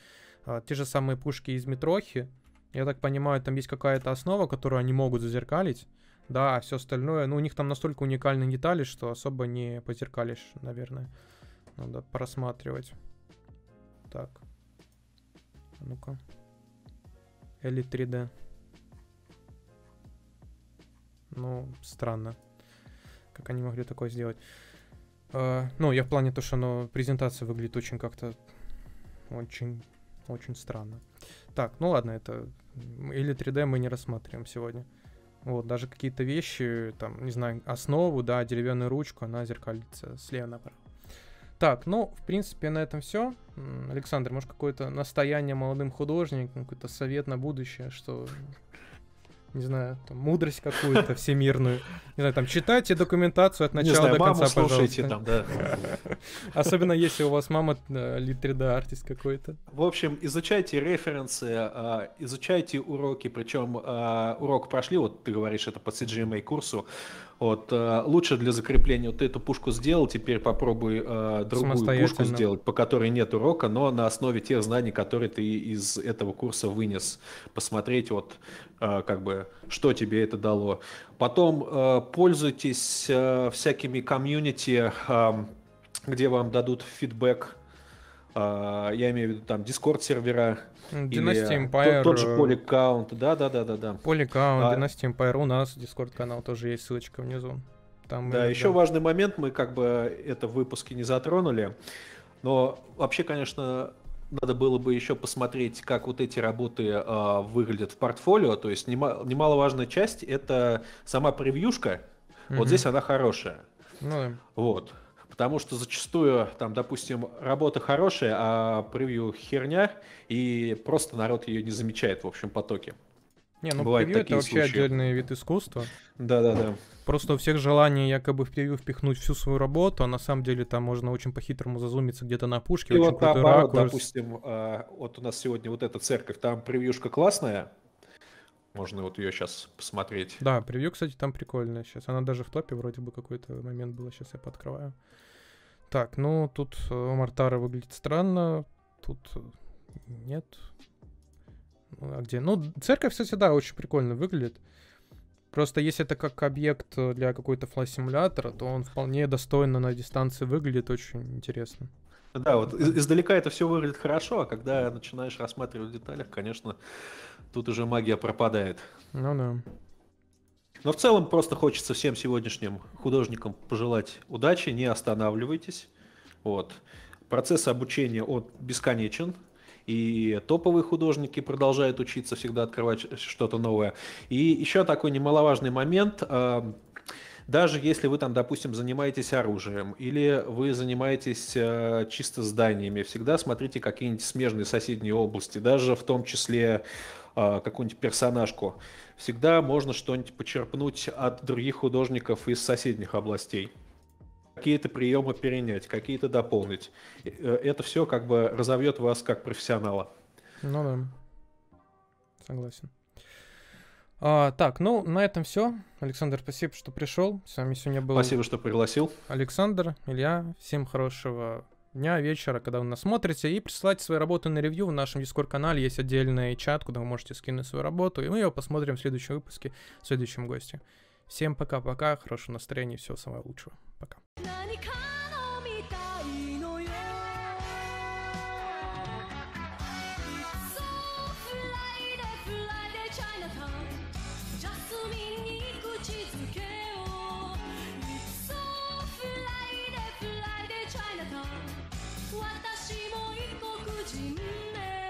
А, те же самые пушки из метрохи. Я так понимаю, там есть какая-то основа, которую они могут зазеркалить. Да, а все остальное, ну, у них там настолько уникальные детали, что особо не позеркалишь, наверное. Надо просматривать. Так. А ну-ка. Или 3D. Ну, странно как они могли такое сделать. Э, ну, я в плане то, что оно, презентация выглядит очень как-то очень, очень странно. Так, ну ладно, это... Или 3D мы не рассматриваем сегодня. Вот, даже какие-то вещи, там, не знаю, основу, да, деревянную ручку, она зеркалится слева направо. Так, ну, в принципе, на этом все. Александр, может, какое-то настояние молодым художникам, какой-то совет на будущее, что не знаю, там, мудрость какую-то всемирную. Не знаю, там, читайте документацию от начала знаю, до конца, маму слушайте там, да. Особенно если у вас мама э, лид 3D артист какой-то. В общем, изучайте референсы, э, изучайте уроки, причем э, урок прошли, вот ты говоришь, это по CGMA эм курсу, вот, э, лучше для закрепления вот эту пушку сделал, теперь попробуй э, другую пушку сделать, по которой нет урока, но на основе тех знаний, которые ты из этого курса вынес. Посмотреть вот э, как бы, что тебе это дало. Потом э, пользуйтесь э, всякими комьюнити, э, где вам дадут фидбэк, а, я имею в виду там Discord сервера. Dynasty Empire. Тот, тот же э, Polycount, да, да, да, да, да. Polycount, а, Dynasty Empire у нас, Discord канал тоже есть, ссылочка внизу. Там да, иногда... еще важный момент, мы как бы это в выпуске не затронули, но вообще, конечно, надо было бы еще посмотреть, как вот эти работы э, выглядят в портфолио. То есть нема- немаловажная часть это сама превьюшка. Mm-hmm. Вот здесь она хорошая. Ну, Вот потому что зачастую там, допустим, работа хорошая, а превью херня, и просто народ ее не замечает в общем потоке. Не, ну Бывают превью это вообще случаи. отдельный вид искусства. Да, да, да. Просто у всех желание якобы в превью впихнуть всю свою работу, а на самом деле там можно очень по-хитрому зазумиться где-то на пушке. И вот наоборот, ракурс. допустим, а, вот у нас сегодня вот эта церковь, там превьюшка классная, можно вот ее сейчас посмотреть. Да, превью, кстати, там прикольная сейчас. Она даже в топе вроде бы какой-то момент была. Сейчас я пооткрываю. Так, ну тут э, Мартара выглядит странно. Тут э, нет. Ну, а где? Ну, церковь, кстати, да, очень прикольно выглядит. Просто если это как объект э, для какой-то флайт-симулятора, то он вполне достойно на дистанции выглядит очень интересно. Да, вот издалека это все выглядит хорошо, а когда начинаешь рассматривать в деталях, конечно, тут уже магия пропадает. Ну да. Но в целом просто хочется всем сегодняшним художникам пожелать удачи, не останавливайтесь. Вот. Процесс обучения он бесконечен, и топовые художники продолжают учиться, всегда открывать что-то новое. И еще такой немаловажный момент. Э, даже если вы там, допустим, занимаетесь оружием или вы занимаетесь э, чисто зданиями, всегда смотрите какие-нибудь смежные соседние области, даже в том числе а, какую-нибудь персонажку, всегда можно что-нибудь почерпнуть от других художников из соседних областей. Какие-то приемы перенять, какие-то дополнить. Э, это все как бы разовьет вас как профессионала. Ну да. Согласен. А, так, ну на этом все. Александр, спасибо, что пришел. С вами сегодня был. Спасибо, что пригласил. Александр, Илья, всем хорошего дня, вечера, когда вы нас смотрите, и присылайте свои работы на ревью в нашем Discord-канале. Есть отдельный чат, куда вы можете скинуть свою работу, и мы ее посмотрим в следующем выпуске в следующем госте. Всем пока-пока, хорошего настроения, всего самого лучшего. Пока.